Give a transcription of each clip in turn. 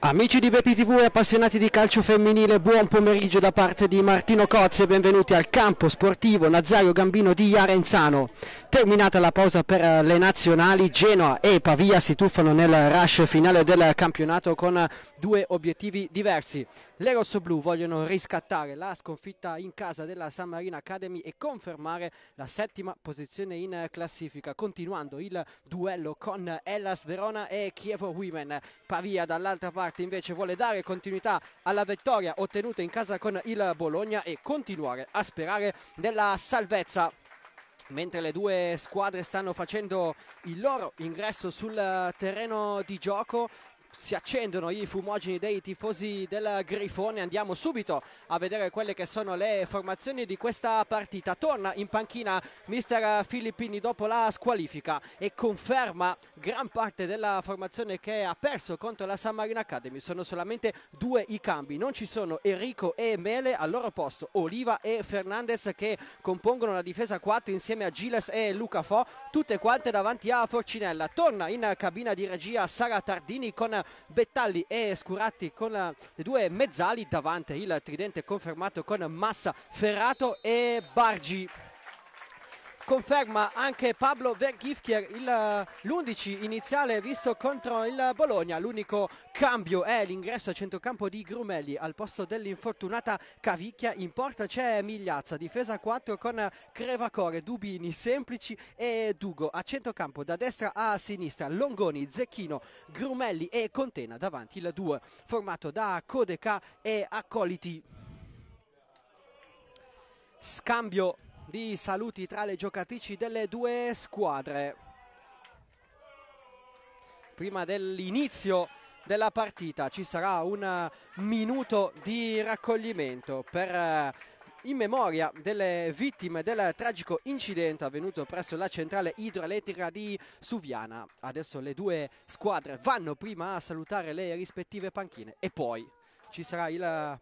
Amici di Bepi TV e appassionati di calcio femminile, buon pomeriggio da parte di Martino Cozzi e benvenuti al campo sportivo Nazario Gambino di Iarenzano. Terminata la pausa per le nazionali, Genoa e Pavia si tuffano nel rush finale del campionato con due obiettivi diversi. Le rossoblù vogliono riscattare la sconfitta in casa della San Marino Academy e confermare la settima posizione in classifica, continuando il duello con Hellas Verona e Chievo Women. Pavia dall'altra parte invece vuole dare continuità alla vittoria ottenuta in casa con il Bologna e continuare a sperare nella salvezza mentre le due squadre stanno facendo il loro ingresso sul terreno di gioco si accendono i fumogeni dei tifosi del Grifone. Andiamo subito a vedere quelle che sono le formazioni di questa partita. Torna in panchina mister Filippini dopo la squalifica e conferma gran parte della formazione che ha perso contro la San Marino Academy. Sono solamente due i cambi, non ci sono Enrico e Mele al loro posto, Oliva e Fernandez che compongono la difesa 4 insieme a Giles e Luca Fo, tutte quante davanti a Forcinella. Torna in cabina di regia Sara Tardini con Bettalli e Scuratti con eh, le due mezzali davanti il tridente confermato con Massa, Ferrato e Bargi conferma anche Pablo Vergifchier l'11 eh, iniziale visto contro il Bologna l'unico cambio è l'ingresso a centrocampo di Grumelli al posto dell'infortunata Cavicchia in porta c'è Migliazza difesa 4 con Crevacore Dubini Semplici e Dugo a centrocampo da destra a sinistra Longoni Zecchino Grumelli e Contena davanti il 2 formato da Codeca e Accoliti scambio di saluti tra le giocatrici delle due squadre. Prima dell'inizio della partita ci sarà un minuto di raccoglimento per eh, in memoria delle vittime del tragico incidente avvenuto presso la centrale idroelettrica di Suviana. Adesso le due squadre vanno prima a salutare le rispettive panchine e poi ci sarà il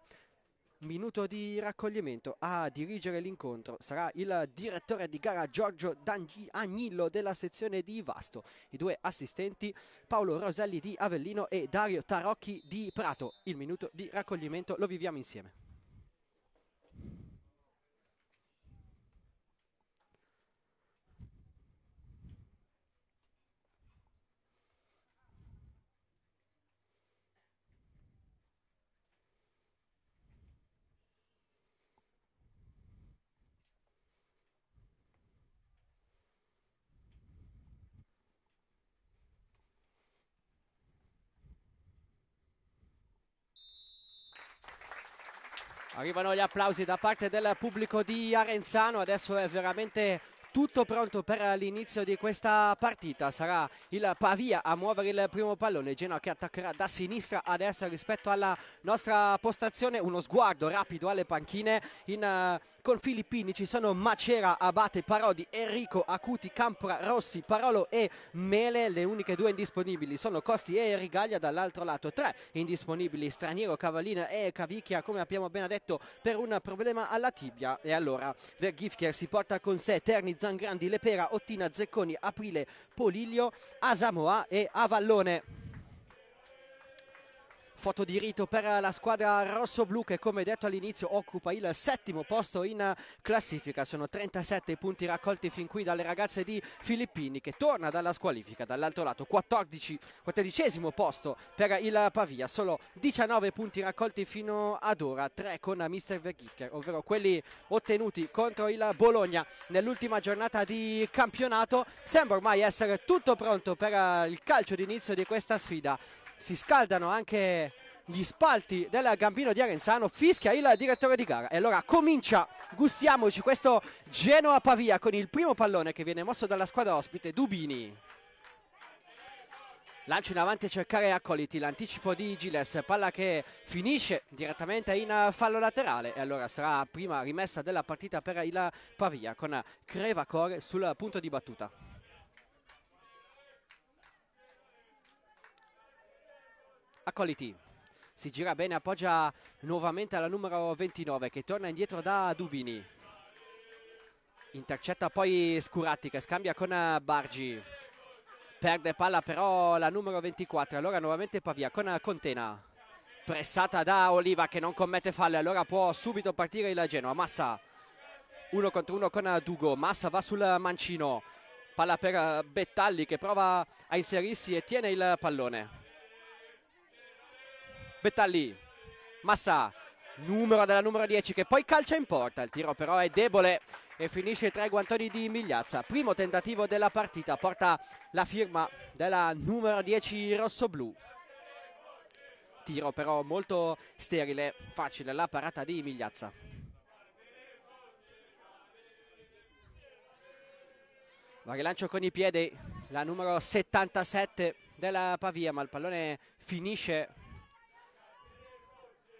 minuto di raccoglimento a dirigere l'incontro sarà il direttore di gara Giorgio D'Angi Agnillo della sezione di Vasto i due assistenti Paolo Roselli di Avellino e Dario Tarocchi di Prato il minuto di raccoglimento lo viviamo insieme Arrivano gli applausi da parte del pubblico di Arenzano, adesso è veramente tutto pronto per l'inizio di questa partita sarà il Pavia a muovere il primo pallone Genoa che attaccherà da sinistra a destra rispetto alla nostra postazione uno sguardo rapido alle panchine in, eh, con Filippini ci sono Macera, Abate, Parodi, Enrico Acuti, Campra, Rossi, Parolo e Mele le uniche due indisponibili sono Costi e Rigaglia dall'altro lato tre indisponibili Straniero, Cavallina e Cavicchia come abbiamo appena detto per un problema alla tibia e allora Verghifker si porta con sé Terni Zangrandi, Lepera, Ottina, Zecconi, Aprile, Poliglio, Asamoa e Avallone foto di rito per la squadra rossoblu che come detto all'inizio occupa il settimo posto in classifica sono 37 i punti raccolti fin qui dalle ragazze di Filippini che torna dalla squalifica dall'altro lato 14 14 posto per il Pavia solo 19 punti raccolti fino ad ora 3 con Mr. Vergifker ovvero quelli ottenuti contro il Bologna nell'ultima giornata di campionato sembra ormai essere tutto pronto per il calcio d'inizio di questa sfida si scaldano anche gli spalti del Gambino di Arenzano fischia il direttore di gara e allora comincia gustiamoci questo Genoa Pavia con il primo pallone che viene mosso dalla squadra ospite Dubini lancio in avanti a cercare Accoliti l'anticipo di Giles palla che finisce direttamente in fallo laterale e allora sarà prima rimessa della partita per il Pavia con Crevacore sul punto di battuta Accoliti si gira bene, appoggia nuovamente alla numero 29 che torna indietro da Dubini. Intercetta poi Scuratti che scambia con eh, Bargi. Perde palla però la numero 24, allora nuovamente Pavia con eh, Contena. Pressata da Oliva che non commette falle, allora può subito partire il Genoa. Massa, uno contro uno con eh, Dugo, Massa va sul mancino. Palla per Bettalli che prova a inserirsi e tiene il pallone lì. Massa, numero della numero 10 che poi calcia in porta, il tiro però è debole e finisce tra i guantoni di Migliazza, primo tentativo della partita, porta la firma della numero 10 rosso-blu. Tiro però molto sterile, facile la parata di Migliazza. Va rilancio con i piedi, la numero 77 della Pavia, ma il pallone finisce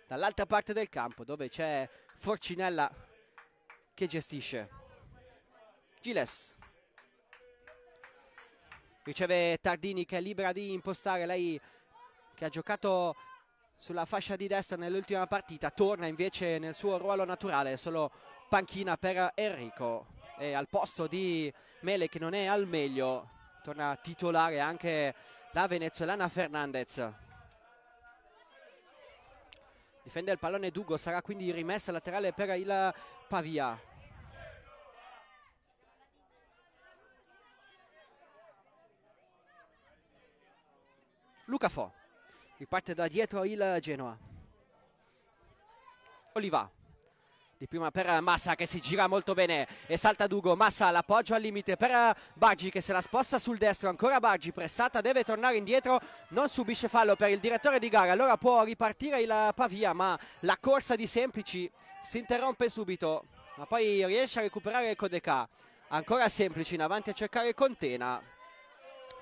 dall'altra parte del campo dove c'è Forcinella che gestisce Giles riceve Tardini che è libera di impostare lei che ha giocato sulla fascia di destra nell'ultima partita torna invece nel suo ruolo naturale solo panchina per Enrico e al posto di Mele che non è al meglio torna titolare anche la venezuelana Fernandez difende il pallone Dugo sarà quindi rimessa laterale per il Pavia Luca Fo riparte da dietro il Genoa Oliva di prima per eh, Massa che si gira molto bene e salta Dugo, Massa l'appoggio al limite per eh, Baggi che se la sposta sul destro, ancora Baggi pressata, deve tornare indietro, non subisce fallo per il direttore di gara, allora può ripartire il Pavia ma la corsa di Semplici si interrompe subito ma poi riesce a recuperare Codeca, ancora Semplici in avanti a cercare Contena,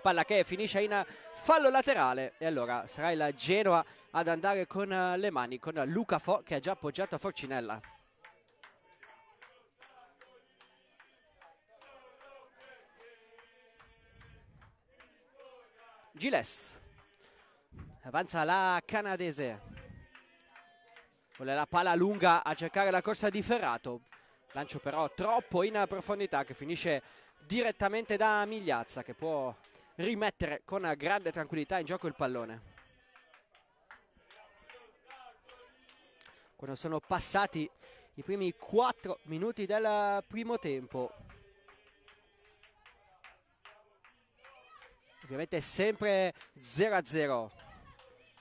palla che finisce in fallo laterale e allora sarà il Genoa ad andare con eh, le mani con Luca Fo che ha già appoggiato a Forcinella. Giles. Avanza la canadese. Vuole la palla lunga a cercare la corsa di Ferrato. Lancio però troppo in profondità che finisce direttamente da Migliazza che può rimettere con grande tranquillità in gioco il pallone. Quando sono passati i primi 4 minuti del primo tempo ovviamente sempre 0-0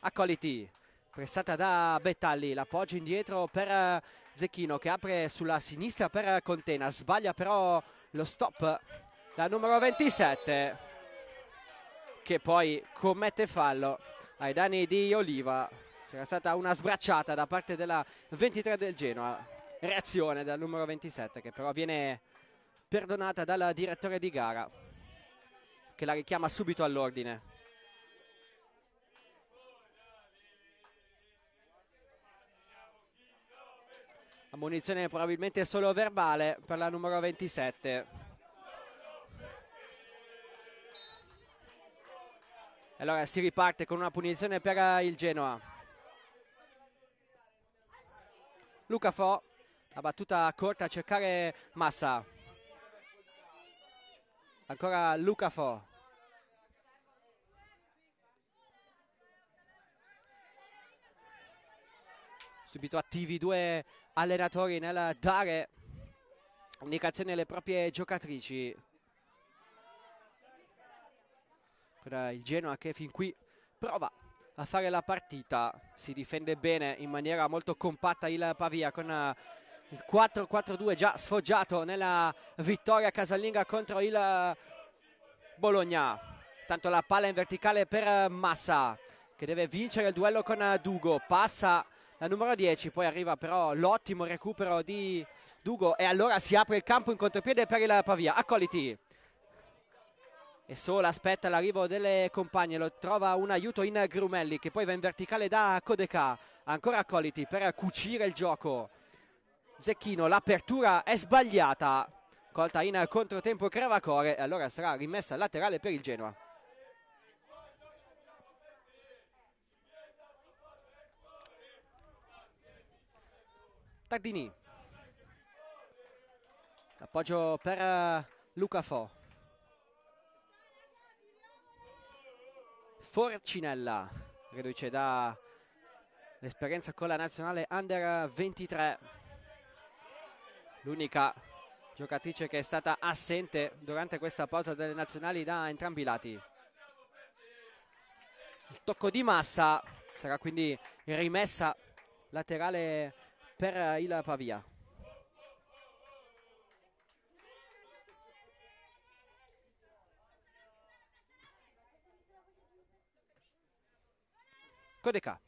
Accoliti pressata da Bettalli l'appoggio indietro per eh, Zecchino che apre sulla sinistra per Contena sbaglia però lo stop la numero 27 che poi commette fallo ai danni di Oliva c'era stata una sbracciata da parte della 23 del Genoa reazione dal numero 27 che però viene perdonata dal direttore di gara che la richiama subito all'ordine. Ammunizione probabilmente solo verbale per la numero 27. E Allora si riparte con una punizione per eh, il Genoa. Luca Fo, la battuta corta a cercare Massa. Ancora Luca Fo. Subito attivi due allenatori nel dare indicazioni alle proprie giocatrici. Con il Genoa che fin qui prova a fare la partita. Si difende bene in maniera molto compatta il Pavia con il 4-4-2 già sfoggiato nella vittoria casalinga contro il eh, Bologna tanto la palla in verticale per eh, Massa che deve vincere il duello con eh, Dugo passa la numero 10 poi arriva però l'ottimo recupero di Dugo e allora si apre il campo in contropiede per il Pavia accoliti e solo aspetta l'arrivo delle compagne lo trova un aiuto in Grumelli che poi va in verticale da Codeca ancora accoliti per cucire il gioco Zecchino, l'apertura è sbagliata, colta in controtempo Cravacore e allora sarà rimessa laterale per il Genoa. Tardini. Appoggio per eh, Luca Fo. Forcinella, da l'esperienza con la nazionale Under 23 l'unica giocatrice che è stata assente durante questa pausa delle nazionali da entrambi i lati. Il tocco di massa sarà quindi rimessa laterale per il Pavia. Codeca.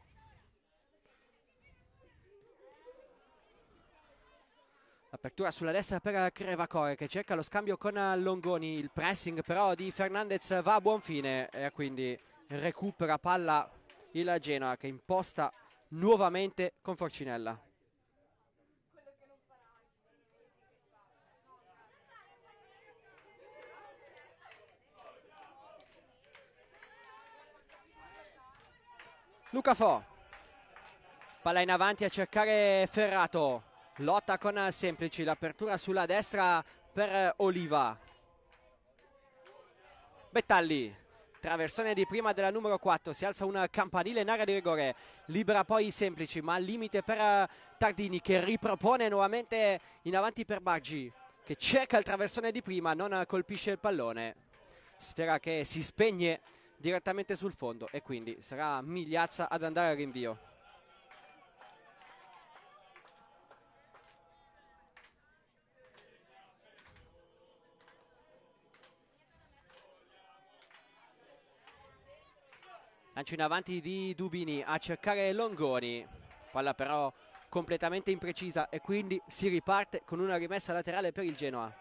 Apertura sulla destra per Crevacore che cerca lo scambio con Longoni. Il pressing però di Fernandez va a buon fine e quindi recupera palla il Genoa che imposta nuovamente con Forcinella. Luca Fo, palla in avanti a cercare Ferrato, lotta con Semplici l'apertura sulla destra per eh, Oliva Bettalli traversone di prima della numero 4 si alza un campanile in area di rigore libera poi Semplici ma al limite per eh, Tardini che ripropone nuovamente in avanti per Baggi che cerca il traversone di prima non colpisce il pallone sfera che si spegne direttamente sul fondo e quindi sarà Migliazza ad andare a rinvio lancio in avanti di Dubini a cercare Longoni palla però completamente imprecisa e quindi si riparte con una rimessa laterale per il Genoa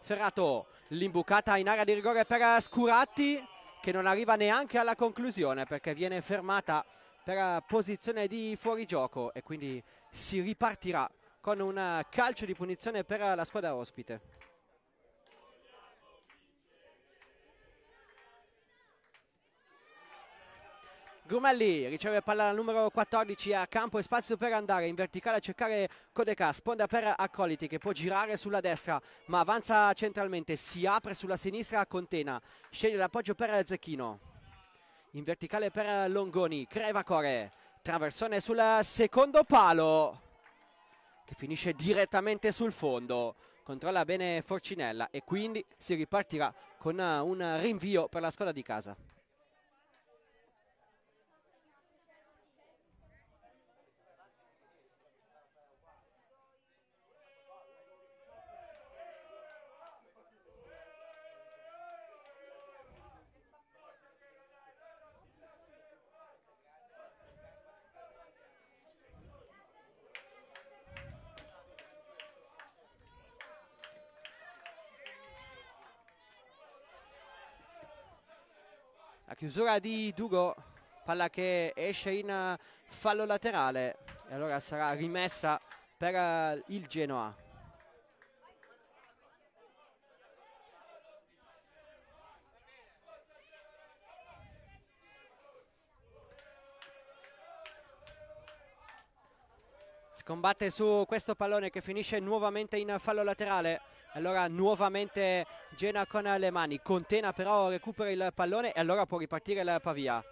Ferrato l'imbucata in area di rigore per Scuratti che non arriva neanche alla conclusione perché viene fermata per posizione di fuorigioco e quindi si ripartirà con un calcio di punizione per la squadra ospite Grumelli riceve palla al numero 14 a campo e spazio per andare in verticale a cercare Codeca, sponda per Accoliti che può girare sulla destra ma avanza centralmente, si apre sulla sinistra Contena, sceglie l'appoggio per Zecchino, in verticale per Longoni, Creva Core, traversone sul secondo palo che finisce direttamente sul fondo controlla bene Forcinella e quindi si ripartirà con un rinvio per la squadra di casa chiusura di Dugo palla che esce in eh, fallo laterale e allora sarà rimessa per eh, il Genoa Combatte su questo pallone che finisce nuovamente in fallo laterale allora nuovamente Gena con le mani Contena però recupera il pallone e allora può ripartire la Pavia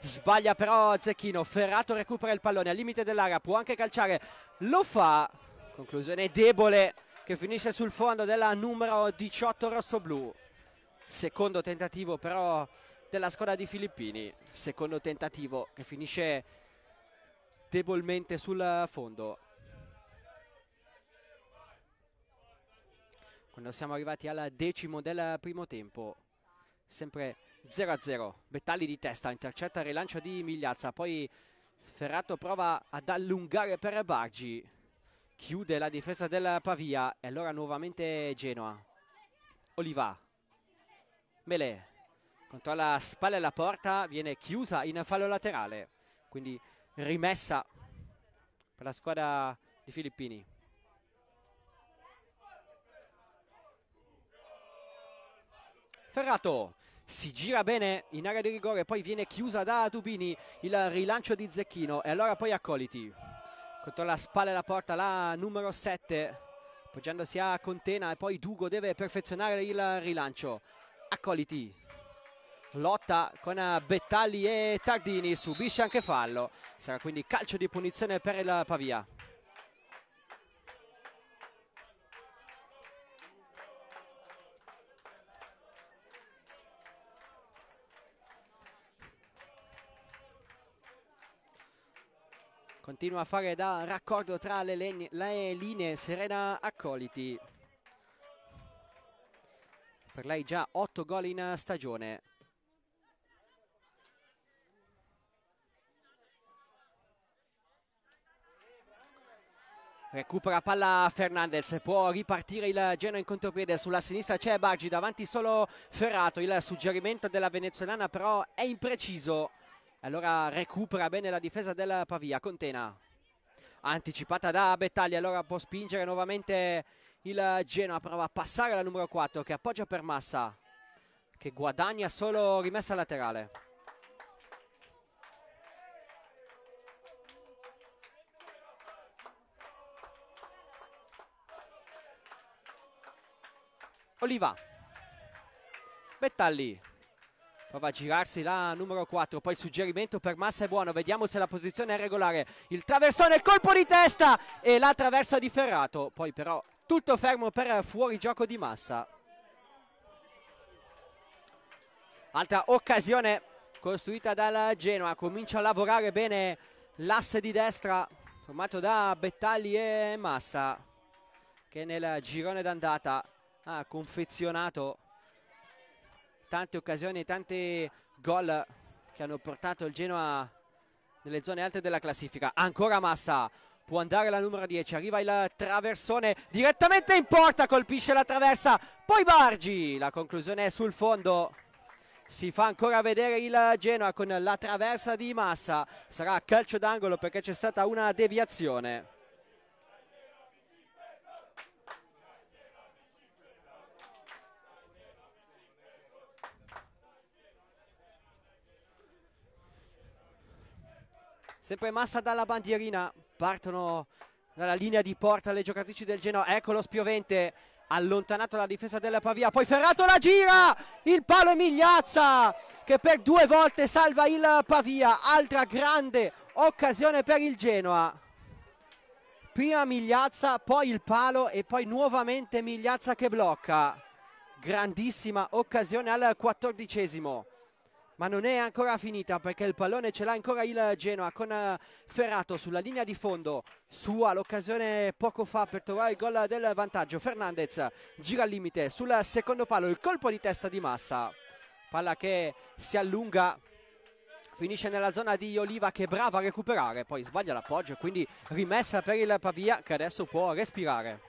sbaglia però Zecchino Ferrato recupera il pallone al limite dell'area può anche calciare lo fa conclusione debole che finisce sul fondo della numero 18 rosso-blu secondo tentativo però della squadra di Filippini secondo tentativo che finisce debolmente sul fondo quando siamo arrivati al decimo del primo tempo sempre 0-0 Bettali di testa intercetta il rilancio di Migliazza poi Ferrato prova ad allungare per Bargi chiude la difesa della Pavia e allora nuovamente Genoa Oliva Mele controlla a spalle alla porta viene chiusa in fallo laterale quindi rimessa per la squadra di Filippini Ferrato si gira bene in area di rigore, poi viene chiusa da Dubini il rilancio di Zecchino e allora poi Accoliti. Contro la spalla e la porta la numero 7, appoggiandosi a Contena e poi Dugo deve perfezionare il rilancio. Accoliti lotta con Bettalli e Tardini, subisce anche fallo, sarà quindi calcio di punizione per il Pavia. continua a fare da raccordo tra le, legni, le linee Serena Accoliti per lei già 8 gol in stagione Recupera palla Fernandez, può ripartire il Genoa in contropiede, sulla sinistra c'è Baggi, davanti solo Ferrato, il suggerimento della venezuelana però è impreciso allora recupera bene la difesa del Pavia Contena anticipata da Bettaglia allora può spingere nuovamente il Genoa prova a passare la numero 4 che appoggia per Massa che guadagna solo rimessa laterale Oliva Bettalli prova a girarsi la numero 4 poi il suggerimento per Massa è buono vediamo se la posizione è regolare il traversone, il colpo di testa e la traversa di Ferrato poi però tutto fermo per fuori gioco di Massa altra occasione costruita dal Genoa comincia a lavorare bene l'asse di destra formato da Bettali e Massa che nel girone d'andata ha confezionato tante occasioni, tanti gol che hanno portato il Genoa nelle zone alte della classifica. Ancora Massa, può andare la numero 10, arriva il traversone direttamente in porta, colpisce la traversa, poi Bargi, la conclusione è sul fondo. Si fa ancora vedere il Genoa con la traversa di Massa, sarà calcio d'angolo perché c'è stata una deviazione. sempre Massa dalla bandierina partono dalla linea di porta le giocatrici del Genoa eccolo spiovente allontanato dalla difesa della Pavia poi Ferrato la gira il palo è Migliazza che per due volte salva il Pavia altra grande occasione per il Genoa prima Migliazza poi il palo e poi nuovamente Migliazza che blocca grandissima occasione al quattordicesimo ma non è ancora finita perché il pallone ce l'ha ancora il Genoa con eh, Ferrato sulla linea di fondo sua l'occasione poco fa per trovare il gol del vantaggio Fernandez gira al limite sul secondo palo il colpo di testa di Massa palla che si allunga finisce nella zona di Oliva che è brava a recuperare poi sbaglia l'appoggio e quindi rimessa per il Pavia che adesso può respirare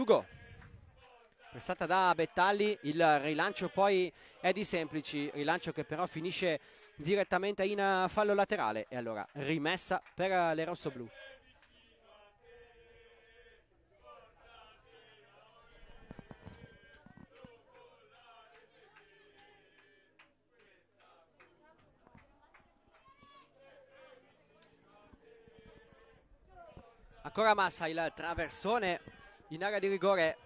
Dugo prestata da Bettalli il rilancio poi è di semplici rilancio che però finisce direttamente in fallo laterale e allora rimessa per le rossoblù Ancora Massa il traversone in area di rigore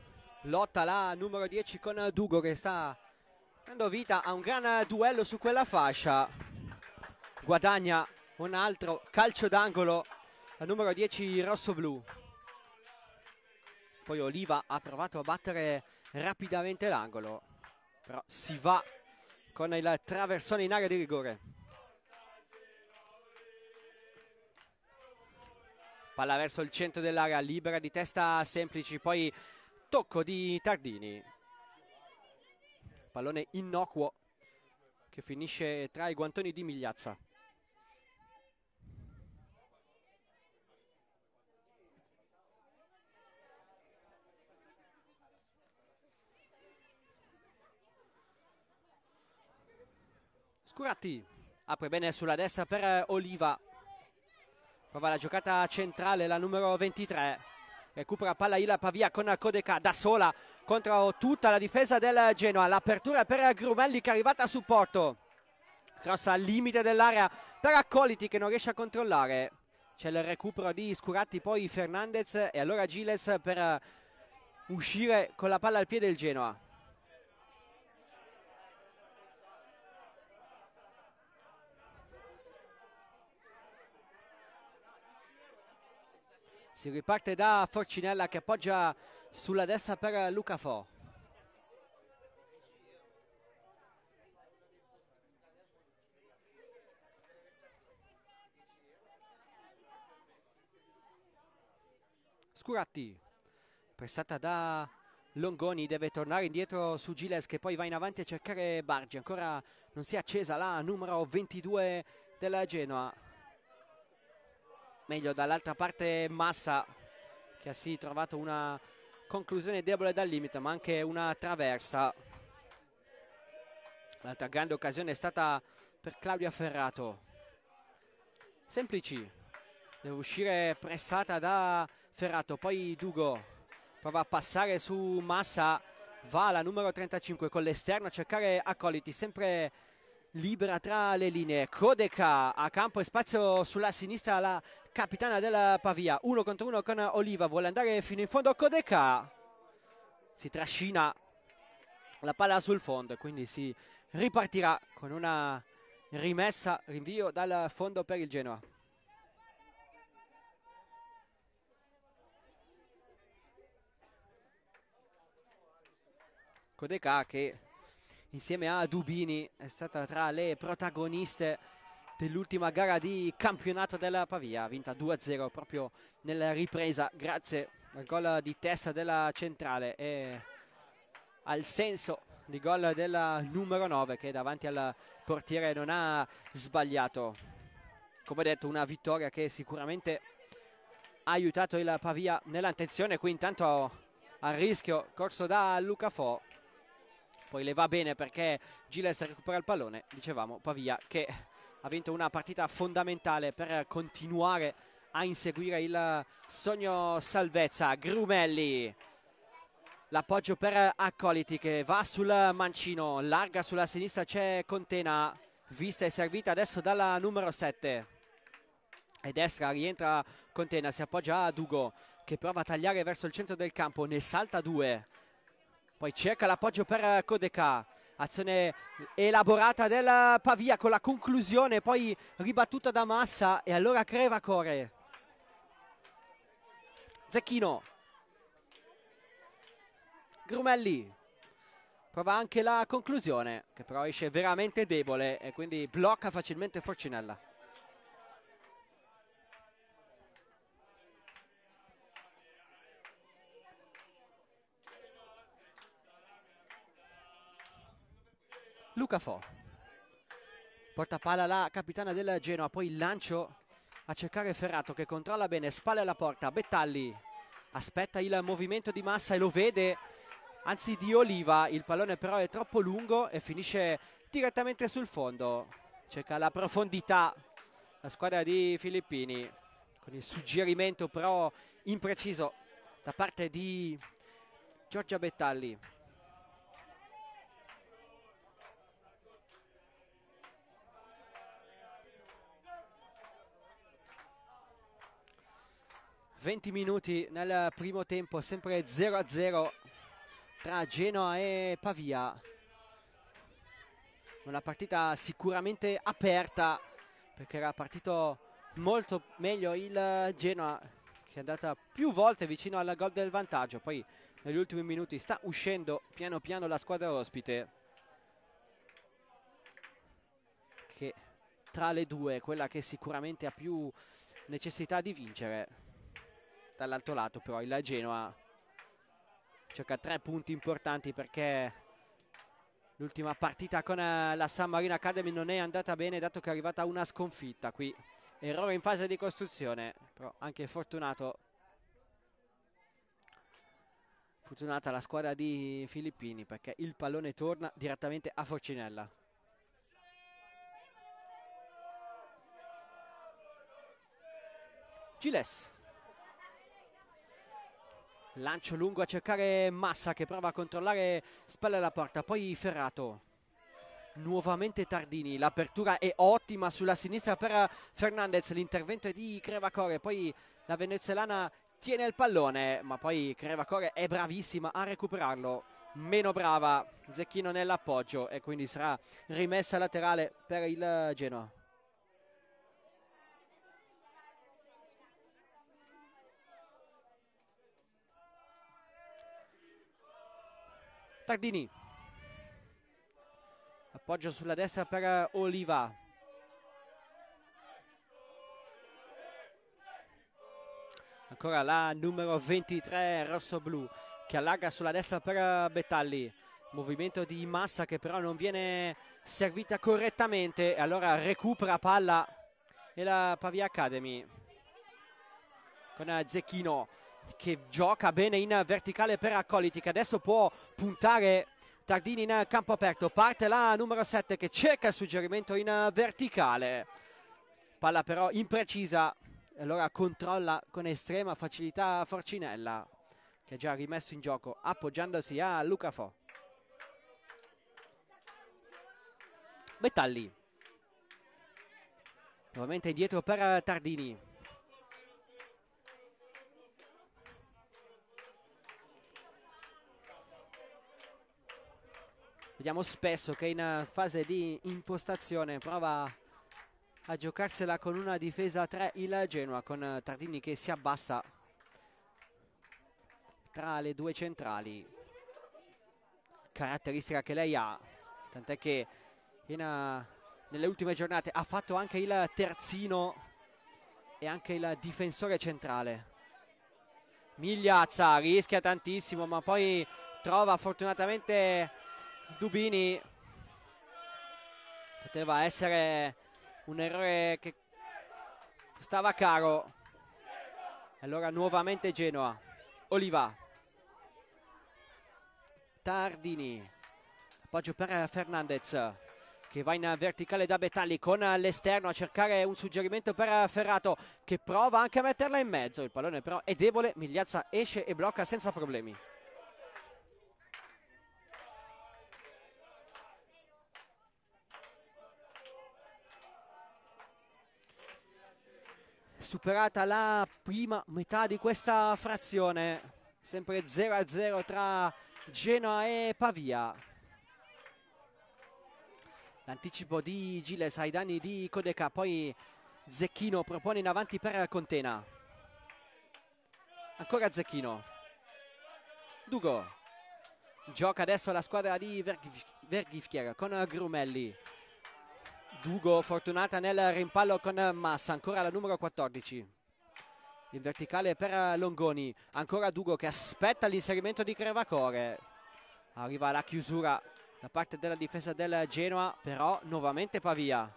lotta la numero 10 con Dugo che sta dando vita a un gran duello su quella fascia guadagna un altro calcio d'angolo la numero 10 rosso-blu poi Oliva ha provato a battere rapidamente l'angolo però si va con il traversone in area di rigore Palla verso il centro dell'area, libera di testa semplici, poi tocco di Tardini. Pallone innocuo che finisce tra i guantoni di Migliazza. Scuratti apre bene sulla destra per Oliva prova la giocata centrale la numero 23 recupera palla Ila Pavia con Codeca da sola contro tutta la difesa del Genoa l'apertura per Grumelli che è arrivata a supporto cross al limite dell'area per Accoliti che non riesce a controllare c'è il recupero di Scuratti poi Fernandez e allora Giles per uscire con la palla al piede del Genoa Si riparte da Forcinella che appoggia sulla destra per Luca Fo. Scuratti, pressata da Longoni, deve tornare indietro su Giles che poi va in avanti a cercare Bargi, ancora non si è accesa la numero 22 della Genoa meglio dall'altra parte Massa che ha sì trovato una conclusione debole dal limite ma anche una traversa l'altra grande occasione è stata per Claudia Ferrato Semplici deve uscire pressata da Ferrato poi Dugo prova a passare su Massa va alla numero 35 con l'esterno a cercare Accoliti sempre libera tra le linee. Codeca a campo e spazio sulla sinistra la capitana della Pavia. Uno contro uno con Oliva, vuole andare fino in fondo. Codeca si trascina la palla sul fondo e quindi si ripartirà con una rimessa, rinvio dal fondo per il Genoa. Codeca che insieme a Dubini è stata tra le protagoniste dell'ultima gara di campionato della Pavia, vinta 2-0 proprio nella ripresa grazie al gol di testa della centrale e al senso di gol della numero 9 che davanti al portiere non ha sbagliato. Come detto una vittoria che sicuramente ha aiutato il Pavia nell'attenzione, qui intanto a rischio corso da Luca Fo poi le va bene perché Giles recupera il pallone, dicevamo Pavia che ha vinto una partita fondamentale per continuare a inseguire il sogno salvezza, Grumelli l'appoggio per Accoliti che va sul mancino, larga sulla sinistra c'è Contena, vista e servita adesso dalla numero 7 e destra rientra Contena, si appoggia a Dugo che prova a tagliare verso il centro del campo, ne salta due poi cerca l'appoggio per Codeca eh, azione elaborata del Pavia con la conclusione poi ribattuta da Massa e allora Creva corre Zecchino Grumelli prova anche la conclusione che però esce veramente debole e quindi blocca facilmente Forcinella Lucafò. Porta palla la capitana del Genoa, poi il lancio a cercare Ferrato che controlla bene, spalle alla porta, Bettalli aspetta il movimento di massa e lo vede, anzi di Oliva, il pallone però è troppo lungo e finisce direttamente sul fondo, cerca la profondità la squadra di Filippini con il suggerimento però impreciso da parte di Giorgia Bettalli 20 minuti nel primo tempo, sempre 0-0 tra Genoa e Pavia. Una partita sicuramente aperta perché era partito molto meglio il Genoa che è andata più volte vicino al gol del vantaggio. Poi negli ultimi minuti sta uscendo piano piano la squadra ospite che tra le due è quella che sicuramente ha più necessità di vincere dall'altro lato però il Genoa cerca tre punti importanti perché l'ultima partita con eh, la San Marino Academy non è andata bene dato che è arrivata una sconfitta qui errore in fase di costruzione però anche fortunato fortunata la squadra di Filippini perché il pallone torna direttamente a Forcinella Giles lancio lungo a cercare Massa che prova a controllare spalle alla porta poi Ferrato nuovamente Tardini l'apertura è ottima sulla sinistra per Fernandez l'intervento è di Crevacore poi la venezuelana tiene il pallone ma poi Crevacore è bravissima a recuperarlo meno brava Zecchino nell'appoggio e quindi sarà rimessa laterale per il Genoa Tardini appoggio sulla destra per Oliva ancora la numero 23 rosso-blu che allarga sulla destra per Betalli movimento di massa che però non viene servita correttamente e allora recupera palla e la Pavia Academy con Zecchino che gioca bene in verticale per Accoliti che adesso può puntare Tardini in campo aperto, parte la numero 7 che cerca il suggerimento in verticale, palla però imprecisa, allora controlla con estrema facilità Forcinella che è già rimesso in gioco appoggiandosi a Luca Fo. Metalli, nuovamente dietro per Tardini. Vediamo spesso che in eh, fase di impostazione prova a giocarsela con una difesa a 3 il Genoa con eh, Tardini che si abbassa tra le due centrali caratteristica che lei ha tant'è che in, eh, nelle ultime giornate ha fatto anche il terzino e anche il difensore centrale Migliazza rischia tantissimo ma poi trova fortunatamente Dubini poteva essere un errore che stava caro allora nuovamente Genoa Oliva Tardini appoggio per Fernandez che va in verticale da Betalli con l'esterno a cercare un suggerimento per Ferrato che prova anche a metterla in mezzo il pallone però è debole Migliazza esce e blocca senza problemi superata la prima metà di questa frazione sempre 0-0 tra Genoa e Pavia l'anticipo di Giles ai danni di Codeca poi Zecchino propone in avanti per Contena ancora Zecchino Dugo gioca adesso la squadra di Vergifchier con Grumelli Dugo fortunata nel rimpallo con eh, Massa ancora la numero 14 in verticale per eh, Longoni ancora Dugo che aspetta l'inserimento di Crevacore arriva la chiusura da parte della difesa del Genoa però nuovamente Pavia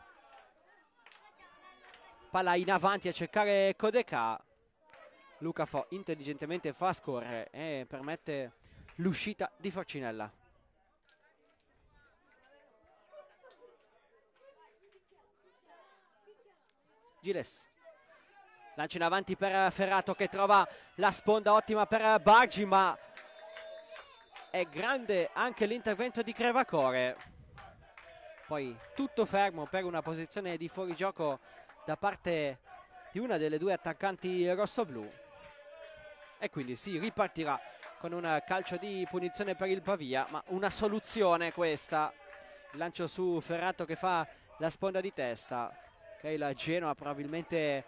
palla in avanti a cercare Codeca Luca Fo intelligentemente fa scorrere e permette l'uscita di Forcinella. Giles lancio in avanti per Ferrato che trova la sponda ottima per Baggi ma è grande anche l'intervento di Crevacore poi tutto fermo per una posizione di fuorigioco da parte di una delle due attaccanti rossoblù e quindi si ripartirà con un calcio di punizione per il Pavia ma una soluzione questa lancio su Ferrato che fa la sponda di testa Ok, la Genoa probabilmente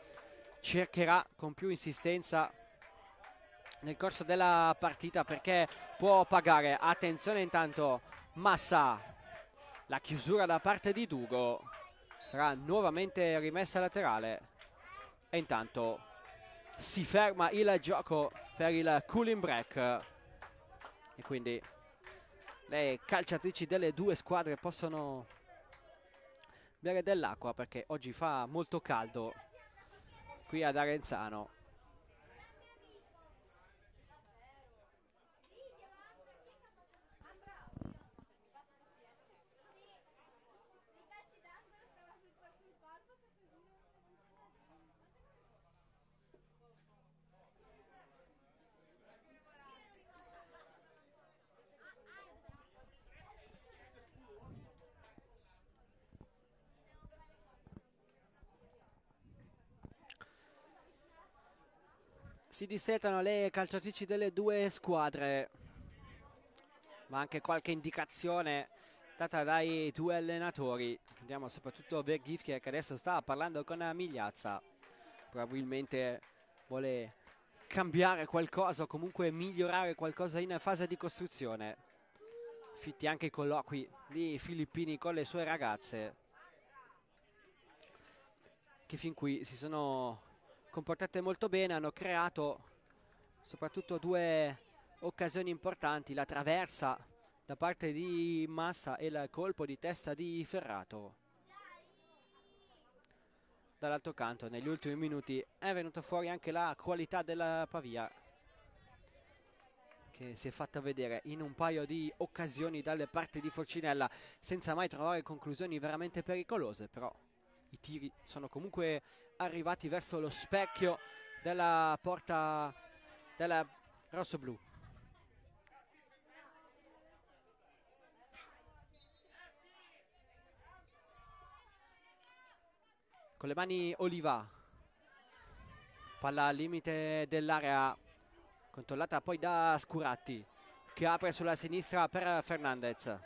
cercherà con più insistenza nel corso della partita perché può pagare. Attenzione intanto Massa, la chiusura da parte di Dugo sarà nuovamente rimessa laterale e intanto si ferma il gioco per il cooling break e quindi le calciatrici delle due squadre possono bere dell'acqua perché oggi fa molto caldo qui ad Arenzano si dissetano le calciatrici delle due squadre ma anche qualche indicazione data dai due allenatori vediamo soprattutto Berghifke che adesso sta parlando con Migliazza probabilmente vuole cambiare qualcosa o comunque migliorare qualcosa in fase di costruzione fitti anche i colloqui di Filippini con le sue ragazze che fin qui si sono comportate molto bene, hanno creato soprattutto due occasioni importanti, la traversa da parte di Massa e il colpo di testa di Ferrato. Dall'altro canto negli ultimi minuti è venuta fuori anche la qualità della Pavia che si è fatta vedere in un paio di occasioni dalle parti di Forcinella senza mai trovare conclusioni veramente pericolose però i tiri sono comunque arrivati verso lo specchio della porta della rossoblu. Con le mani Oliva, palla al limite dell'area, controllata poi da Scuratti che apre sulla sinistra per Fernandez.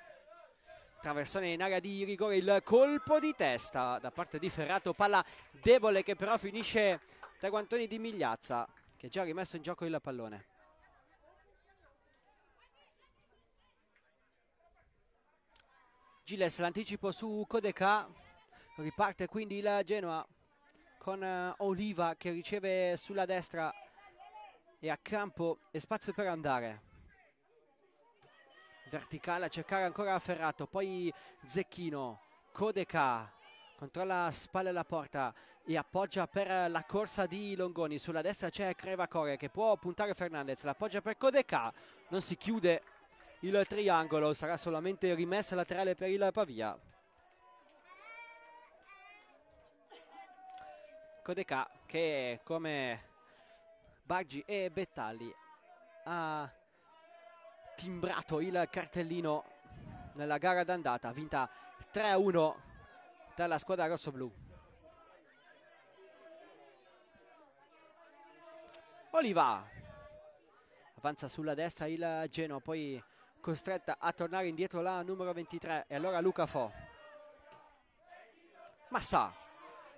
Traversone in area di rigore, il colpo di testa da parte di Ferrato, palla debole che però finisce tra guantoni di Migliazza che già ha rimesso in gioco il pallone. Gilles l'anticipo su Codeca, riparte quindi la Genoa con eh, Oliva che riceve sulla destra e a campo e spazio per andare verticale a cercare ancora Ferrato, poi Zecchino, Codeca, controlla a spalle la porta e appoggia per la corsa di Longoni, sulla destra c'è Crevacore che può puntare Fernandez, l'appoggia per Codeca, non si chiude il triangolo, sarà solamente rimessa laterale per il Pavia. Codeca che come Baggi e Bettali ha timbrato il cartellino nella gara d'andata, vinta 3-1 dalla squadra rossoblu. Oliva avanza sulla destra il Genoa, poi costretta a tornare indietro la numero 23 e allora Luca Fo. Massa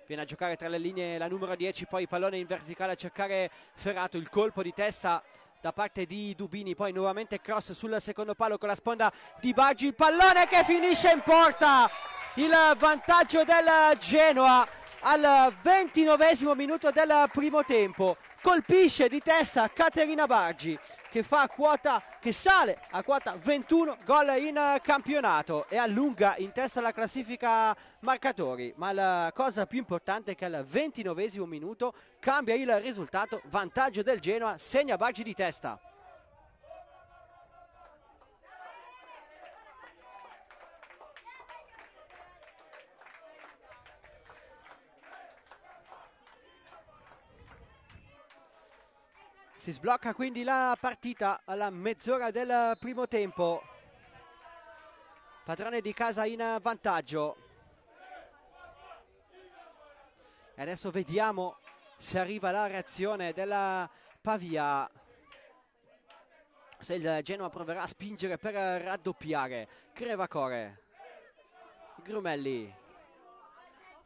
viene a giocare tra le linee la numero 10, poi pallone in verticale a cercare Ferrato, il colpo di testa da parte di Dubini poi nuovamente cross sul secondo palo con la sponda di Baggi il pallone che finisce in porta il vantaggio del Genoa al ventinovesimo minuto del primo tempo colpisce di testa Caterina Bargi che, quota, che sale a quota 21 gol in eh, campionato e allunga in testa la classifica marcatori ma la cosa più importante è che al 29 minuto cambia il risultato vantaggio del Genoa segna Bargi di testa Si sblocca quindi la partita alla mezz'ora del primo tempo. Padrone di casa in vantaggio. E adesso vediamo se arriva la reazione della Pavia. Se il Genoa proverà a spingere per raddoppiare. Crevacore. Grumelli.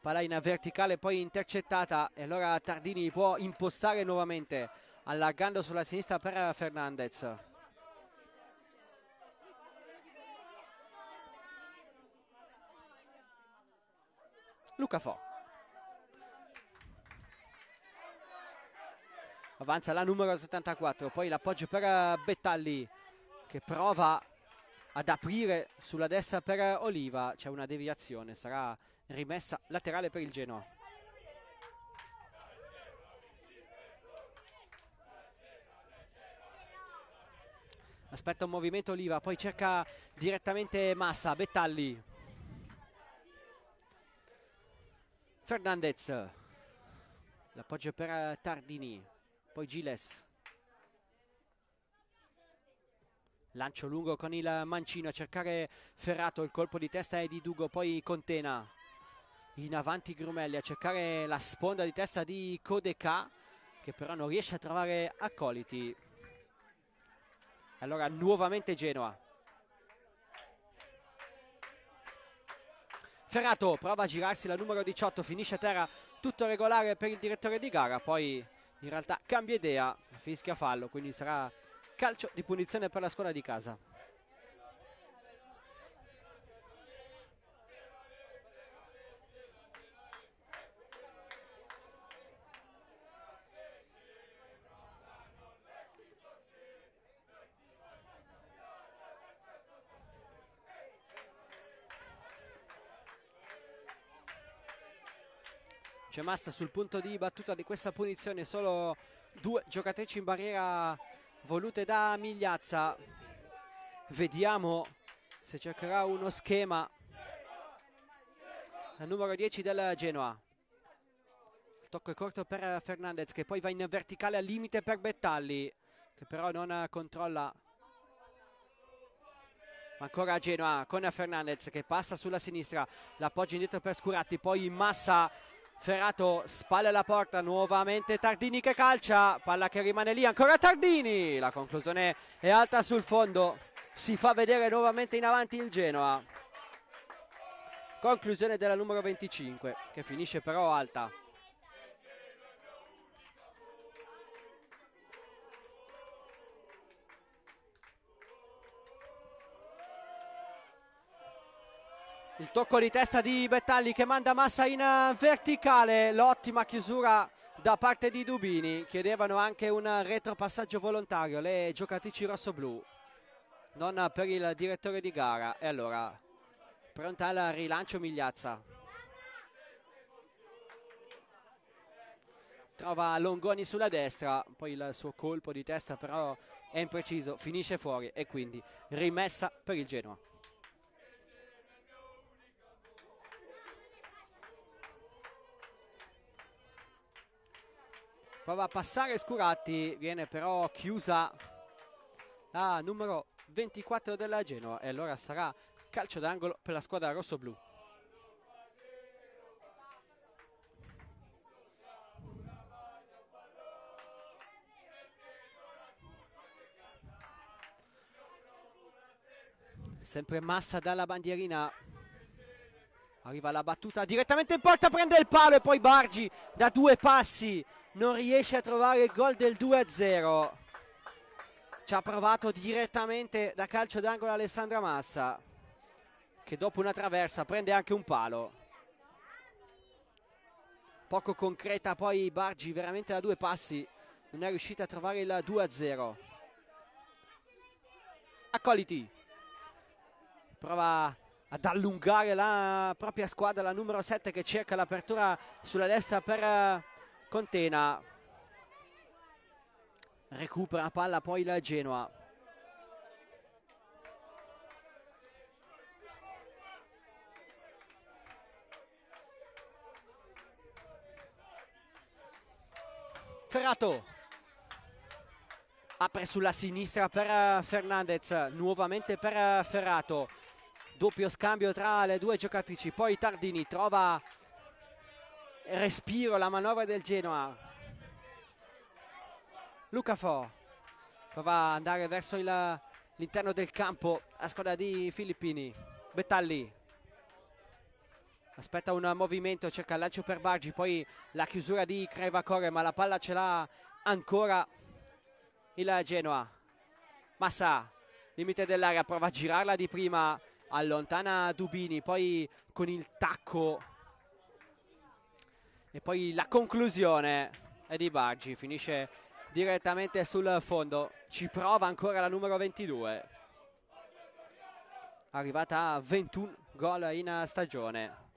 Palla in verticale poi intercettata e allora Tardini può impostare nuovamente allargando sulla sinistra per Fernandez Luca Fo avanza la numero 74 poi l'appoggio per eh, Bettalli che prova ad aprire sulla destra per Oliva c'è una deviazione sarà rimessa laterale per il Genoa aspetta un movimento Oliva poi cerca direttamente Massa Bettalli Fernandez l'appoggio per eh, Tardini poi Giles lancio lungo con il mancino a cercare Ferrato il colpo di testa è di Dugo poi Contena in avanti Grumelli a cercare la sponda di testa di Codeca che però non riesce a trovare accoliti allora nuovamente Genoa. Ferrato prova a girarsi la numero 18, finisce a terra, tutto regolare per il direttore di gara, poi in realtà cambia idea, fischia fallo, quindi sarà calcio di punizione per la squadra di casa. C'è Massa sul punto di battuta di questa punizione, solo due giocatrici in barriera volute da Migliazza. Vediamo se cercherà uno schema al numero 10 del Genoa. Il tocco è corto per Fernandez che poi va in verticale al limite per Bettalli che però non controlla ancora Genoa con Fernandez che passa sulla sinistra, l'appoggio indietro per Scuratti, poi in massa Ferrato spalla la porta nuovamente Tardini che calcia palla che rimane lì ancora Tardini la conclusione è alta sul fondo si fa vedere nuovamente in avanti il Genoa conclusione della numero 25 che finisce però alta il tocco di testa di Bettalli che manda Massa in eh, verticale l'ottima chiusura da parte di Dubini chiedevano anche un retropassaggio volontario le giocatrici rossoblù non per il direttore di gara e allora pronta al rilancio Migliazza trova Longoni sulla destra poi il suo colpo di testa però è impreciso finisce fuori e quindi rimessa per il Genoa prova a passare Scuratti viene però chiusa la numero 24 della Genoa e allora sarà calcio d'angolo per la squadra rosso-blu sempre Massa dalla bandierina arriva la battuta direttamente in porta prende il palo e poi Bargi da due passi non riesce a trovare il gol del 2-0 ci ha provato direttamente da calcio d'angolo Alessandra Massa che dopo una traversa prende anche un palo poco concreta poi Bargi veramente da due passi non è riuscita a trovare il 2-0 Accoliti prova ad allungare la propria squadra la numero 7 che cerca l'apertura sulla destra per eh, Contena recupera palla poi la Genoa Ferrato apre sulla sinistra per eh, Fernandez nuovamente per eh, Ferrato doppio scambio tra le due giocatrici poi Tardini trova respiro la manovra del Genoa Luca Fo prova ad andare verso l'interno del campo a squadra di Filippini Betalli aspetta un movimento cerca il lancio per Bargi poi la chiusura di Crevacore ma la palla ce l'ha ancora il Genoa Massa limite dell'area prova a girarla di prima allontana Dubini poi con il tacco e poi la conclusione è di Baggi, finisce direttamente sul fondo, ci prova ancora la numero 22, arrivata a 21 gol in stagione.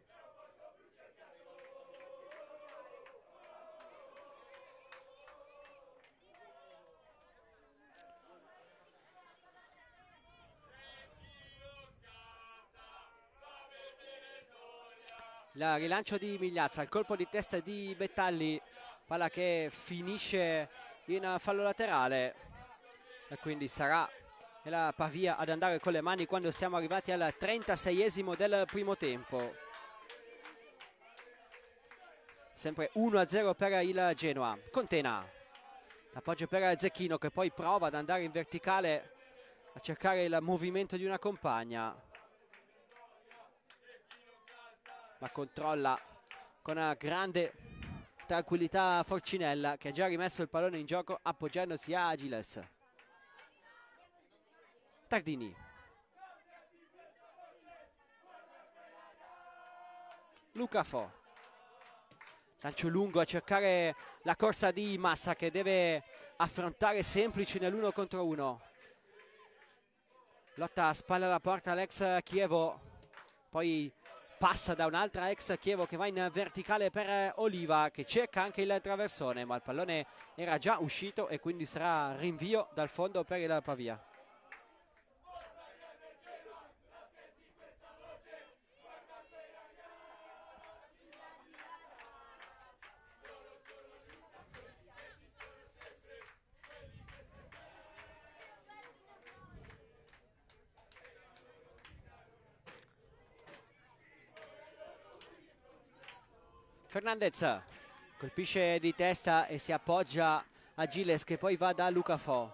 il rilancio di Migliazza, il colpo di testa di Bettalli, palla che finisce in fallo laterale e quindi sarà la Pavia ad andare con le mani quando siamo arrivati al 36esimo del primo tempo. Sempre 1-0 per il Genoa. Contena, l'appoggio per Zecchino che poi prova ad andare in verticale a cercare il movimento di una compagna ma controlla con una grande tranquillità Forcinella che ha già rimesso il pallone in gioco appoggiandosi a Agiles. Tardini. Luca Fo. Lancio lungo a cercare la corsa di Massa che deve affrontare semplici nell'uno contro uno. Lotta a spalla alla porta Alex Chievo. Poi passa da un'altra ex Chievo che va in verticale per eh, Oliva che cerca anche il traversone ma il pallone era già uscito e quindi sarà rinvio dal fondo per il Pavia Fernandez colpisce di testa e si appoggia a Giles che poi va da Luca Fo.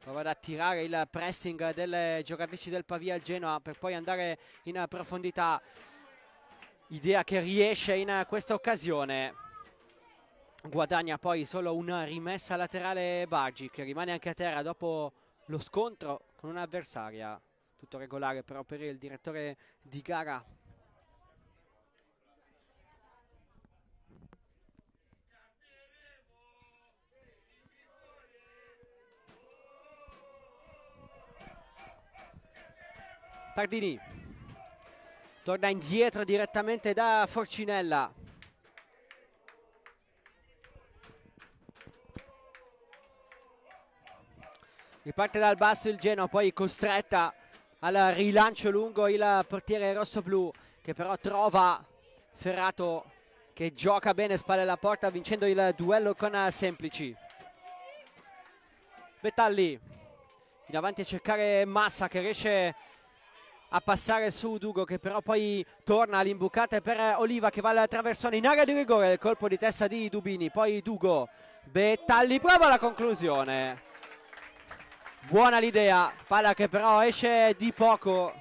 prova ad attirare il pressing delle giocatrici del Pavia al Genoa per poi andare in profondità idea che riesce in questa occasione guadagna poi solo una rimessa laterale Baggi che rimane anche a terra dopo lo scontro con un'avversaria tutto regolare però per il direttore di gara Tardini torna indietro direttamente da Forcinella Riparte dal basso il Genoa, poi costretta al rilancio lungo il portiere rosso-blu che però trova Ferrato che gioca bene spalle alla porta vincendo il duello con Semplici. Betalli in avanti a cercare Massa che riesce a passare su Dugo che però poi torna all'imbucata per Oliva che va al traversone in area di rigore il colpo di testa di Dubini poi Dugo Betalli prova la conclusione buona l'idea palla che però esce di poco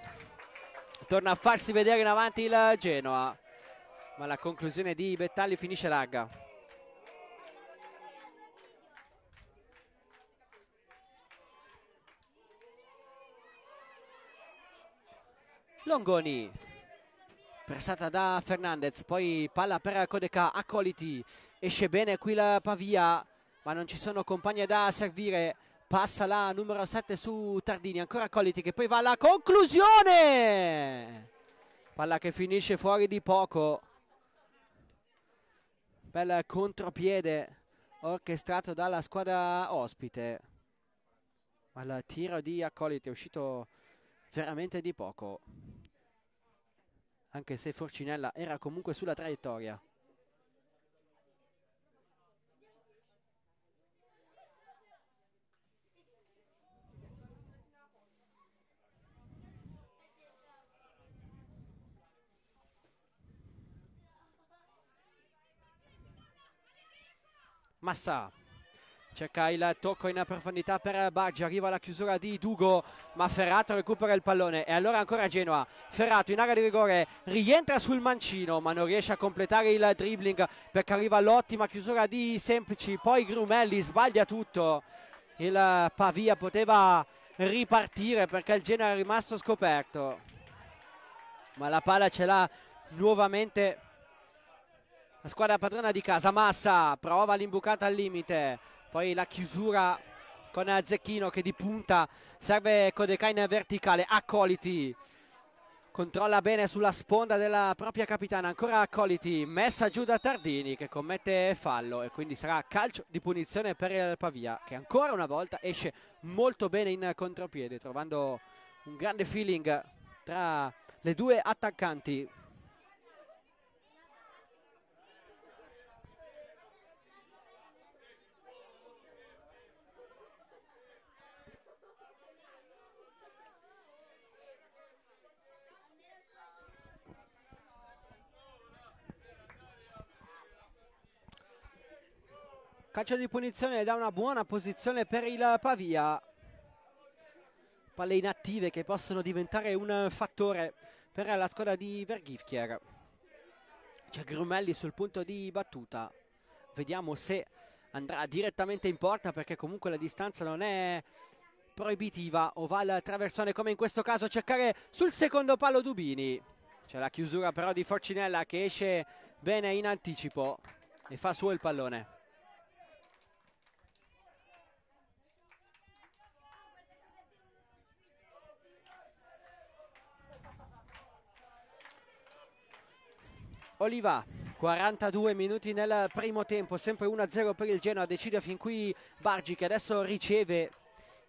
torna a farsi vedere in avanti il Genoa ma la conclusione di Bettagli finisce larga Longoni pressata da Fernandez poi palla per Codeca Accoliti esce bene qui la Pavia ma non ci sono compagne da servire passa la numero 7 su Tardini, ancora Colliti che poi va alla conclusione palla che finisce fuori di poco bel contropiede orchestrato dalla squadra ospite al tiro di Accoliti è uscito veramente di poco anche se Forcinella era comunque sulla traiettoria Massa cerca il tocco in profondità per Baggi, arriva la chiusura di Dugo, ma Ferrato recupera il pallone e allora ancora Genoa, Ferrato in area di rigore, rientra sul mancino ma non riesce a completare il dribbling perché arriva l'ottima chiusura di Semplici, poi Grumelli sbaglia tutto, il Pavia poteva ripartire perché il Genoa è rimasto scoperto, ma la palla ce l'ha nuovamente la squadra padrona di casa. Massa prova l'imbucata al limite, poi la chiusura con Zecchino che di punta serve in verticale. Accoliti controlla bene sulla sponda della propria capitana, ancora Accoliti, messa giù da Tardini che commette fallo e quindi sarà calcio di punizione per il Pavia che ancora una volta esce molto bene in contropiede trovando un grande feeling tra le due attaccanti Calcio di punizione da una buona posizione per il Pavia. Palle inattive che possono diventare un fattore per la squadra di Vergifchier C'è Grumelli sul punto di battuta. Vediamo se andrà direttamente in porta perché comunque la distanza non è proibitiva o va al traversone come in questo caso cercare sul secondo palo Dubini c'è la chiusura però di Forcinella che esce bene in anticipo e fa suo il pallone Oliva 42 minuti nel primo tempo, sempre 1-0 per il Genoa, decide fin qui Bargi che adesso riceve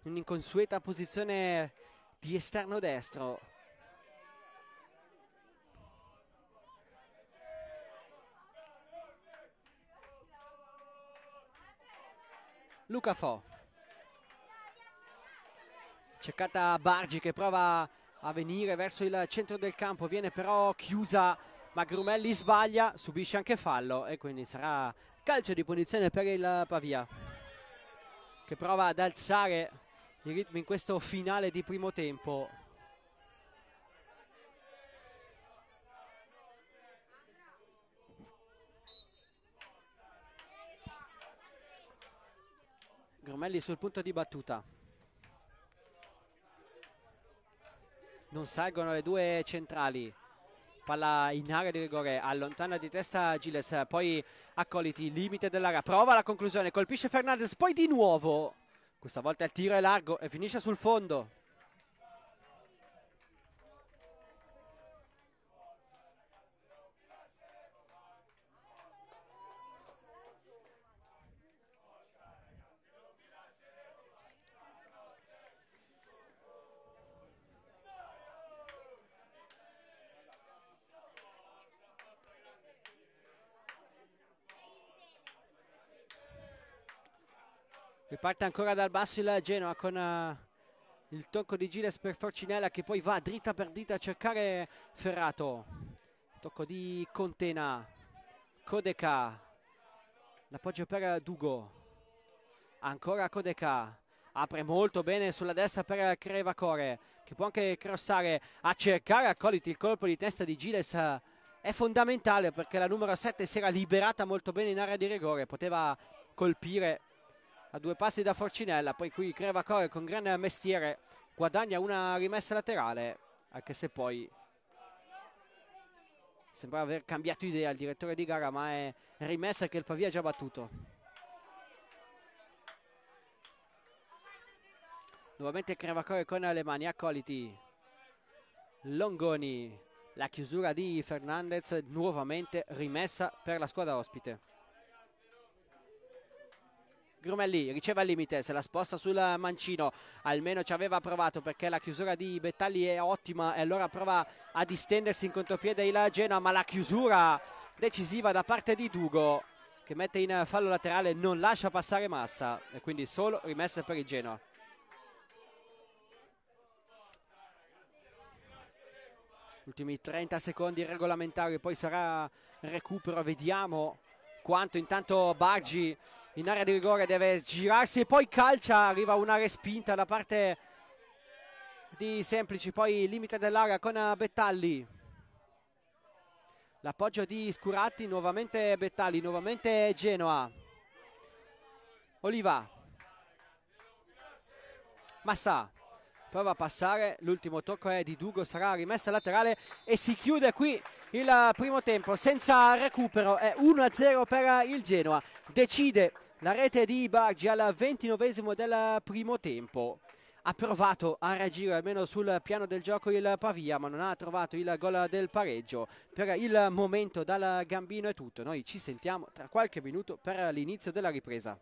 in un'inconsueta posizione di esterno destro. Luca Fo. Cercata Bargi che prova a venire verso il centro del campo, viene però chiusa ma Grumelli sbaglia, subisce anche fallo e quindi sarà calcio di punizione per il Pavia che prova ad alzare il ritmo in questo finale di primo tempo Grumelli sul punto di battuta non salgono le due centrali palla in area di rigore allontana di testa Giles poi Accoliti limite dell'area prova la conclusione colpisce Fernandez poi di nuovo questa volta il tiro è largo e finisce sul fondo Riparte ancora dal basso il Genoa con eh, il tocco di Giles per Forcinella che poi va dritta per dritta a cercare Ferrato. Tocco di Contena, Codeca, l'appoggio per Dugo, ancora Codeca, apre molto bene sulla destra per Crevacore che può anche crossare a cercare accoliti il colpo di testa di Giles eh, è fondamentale perché la numero 7 si era liberata molto bene in area di rigore poteva colpire a due passi da Forcinella poi qui Creva Core con grande mestiere guadagna una rimessa laterale anche se poi sembra aver cambiato idea il direttore di gara ma è rimessa che il Pavia ha già battuto nuovamente Creva Crevacore con le mani accoliti Longoni la chiusura di Fernandez nuovamente rimessa per la squadra ospite Grumelli riceve al limite, se la sposta sul mancino, almeno ci aveva provato perché la chiusura di Bettagli è ottima e allora prova a distendersi in contropiede il Genoa, ma la chiusura decisiva da parte di Dugo che mette in fallo laterale, non lascia passare Massa e quindi solo rimessa per il Genoa. Ultimi 30 secondi regolamentari, poi sarà recupero, vediamo quanto intanto Bargi in area di rigore deve girarsi e poi calcia, arriva una respinta da parte di Semplici, poi limite dell'area con Bettalli. L'appoggio di Scuratti, nuovamente Bettalli, nuovamente Genoa. Oliva. Massa prova a passare, l'ultimo tocco è di Dugo, sarà rimessa laterale e si chiude qui il eh, primo tempo senza recupero è 1-0 per eh, il Genoa decide la rete di Baggi al ventinovesimo del primo tempo ha provato a reagire almeno sul piano del gioco il Pavia ma non ha trovato il gol del pareggio per il momento dal Gambino è tutto noi ci sentiamo tra qualche minuto per l'inizio della ripresa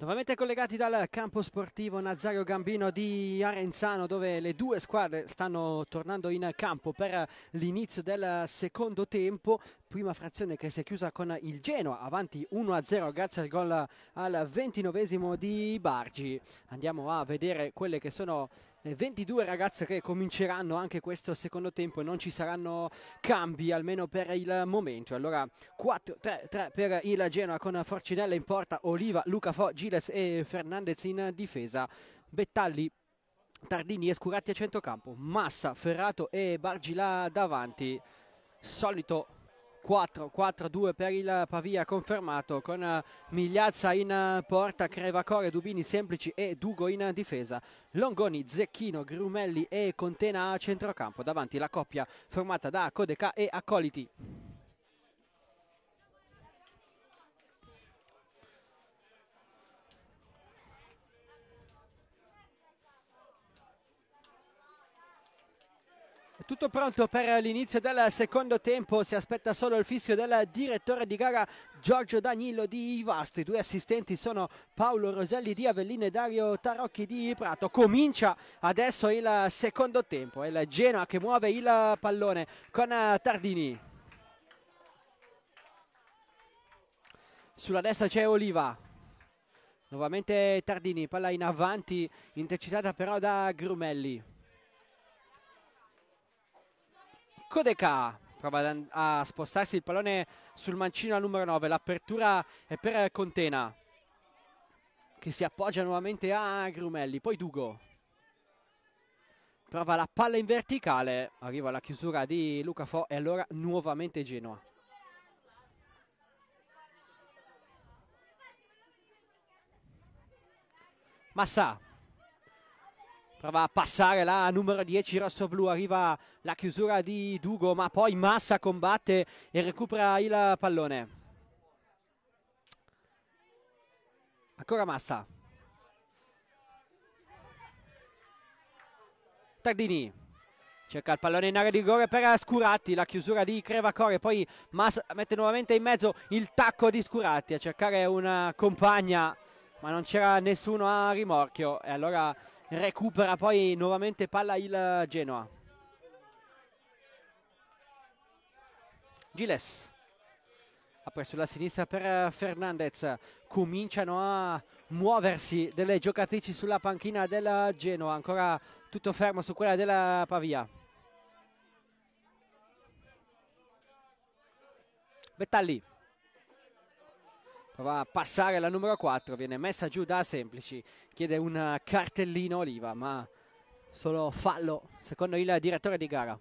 Nuovamente collegati dal campo sportivo Nazario Gambino di Arenzano dove le due squadre stanno tornando in campo per l'inizio del secondo tempo. Prima frazione che si è chiusa con il Genoa, avanti 1-0 grazie al gol al ventinovesimo di Bargi. Andiamo a vedere quelle che sono 22 eh, ragazze che cominceranno anche questo secondo tempo e non ci saranno cambi almeno per il momento allora 4-3-3 per il Genoa con Forcinella in porta Oliva, Luca Fo, Giles e Fernandez in difesa Bettalli, Tardini e Scurati a centrocampo Massa, Ferrato e Bargila davanti solito 4, 4-2 per il Pavia confermato con eh, Migliazza in eh, porta, Crevacore, Dubini semplici e Dugo in difesa, Longoni, Zecchino, Grumelli e Contena a centrocampo, davanti la coppia formata da Codeca e Accoliti. Tutto pronto per l'inizio del secondo tempo, si aspetta solo il fischio del direttore di gara Giorgio Danilo di Ivast, i due assistenti sono Paolo Roselli di Avellino e Dario Tarocchi di Prato. Comincia adesso il secondo tempo, è il Genoa che muove il pallone con Tardini. Sulla destra c'è Oliva, nuovamente Tardini, palla in avanti, intercettata però da Grumelli. Codeca prova a spostarsi il pallone sul mancino al numero 9 l'apertura è per Contena che si appoggia nuovamente a Grumelli poi Dugo prova la palla in verticale arriva la chiusura di Luca Fo e allora nuovamente Genoa Massà prova a passare la numero 10 rossoblu arriva la chiusura di Dugo ma poi Massa combatte e recupera il pallone ancora Massa Tardini cerca il pallone in area di rigore per Scuratti la chiusura di Crevacore poi Massa mette nuovamente in mezzo il tacco di Scuratti a cercare una compagna ma non c'era nessuno a rimorchio e allora recupera poi nuovamente palla il Genoa Giles appresso la sinistra per Fernandez cominciano a muoversi delle giocatrici sulla panchina del Genoa ancora tutto fermo su quella della Pavia Bettalli va a passare la numero 4, viene messa giù da Semplici, chiede un cartellino Oliva, ma solo fallo secondo il direttore di gara.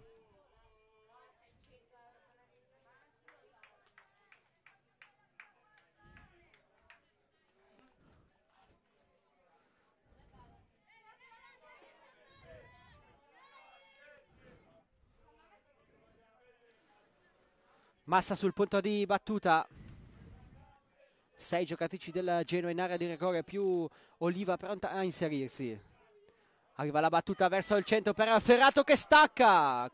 Massa sul punto di battuta sei giocatrici della Genoa in area di rigore più Oliva pronta a inserirsi arriva la battuta verso il centro per Ferrato che stacca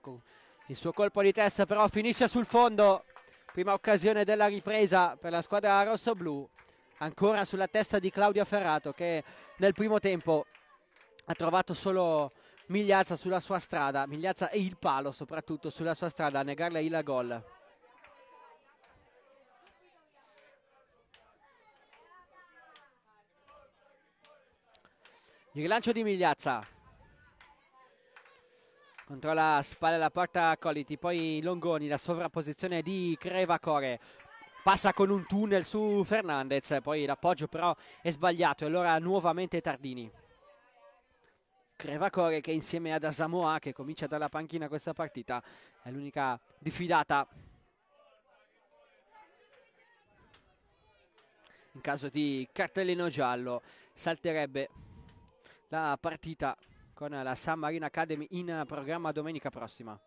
il suo colpo di testa però finisce sul fondo prima occasione della ripresa per la squadra rosso-blu ancora sulla testa di Claudia Ferrato che nel primo tempo ha trovato solo Migliazza sulla sua strada Migliazza e il palo soprattutto sulla sua strada a negarle il gol Il rilancio di Migliazza. Controlla a spalle alla porta Coliti, poi Longoni, la sovrapposizione di Crevacore. Passa con un tunnel su Fernandez, poi l'appoggio però è sbagliato e allora nuovamente Tardini. Crevacore che insieme ad Asamoa che comincia dalla panchina questa partita è l'unica diffidata in caso di cartellino giallo salterebbe la partita con la San Marino Academy in programma domenica prossima.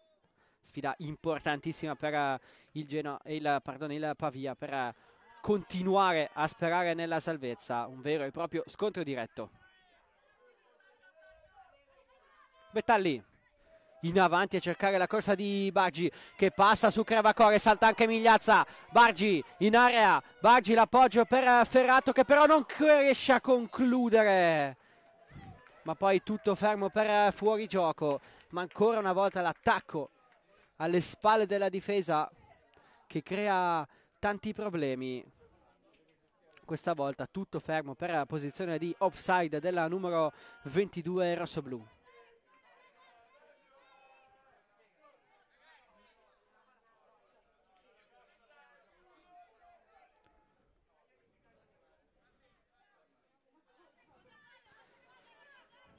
Sfida importantissima per eh, il, Geno, il, pardon, il Pavia per eh, continuare a sperare nella salvezza. Un vero e proprio scontro diretto. Bettalli in avanti a cercare la corsa di Bargi che passa su Crevacore, salta anche Migliazza, Bargi in area, Bargi l'appoggio per eh, Ferrato che però non riesce a concludere ma poi tutto fermo per eh, fuori gioco ma ancora una volta l'attacco alle spalle della difesa che crea tanti problemi questa volta tutto fermo per la posizione di offside della numero 22 rossoblù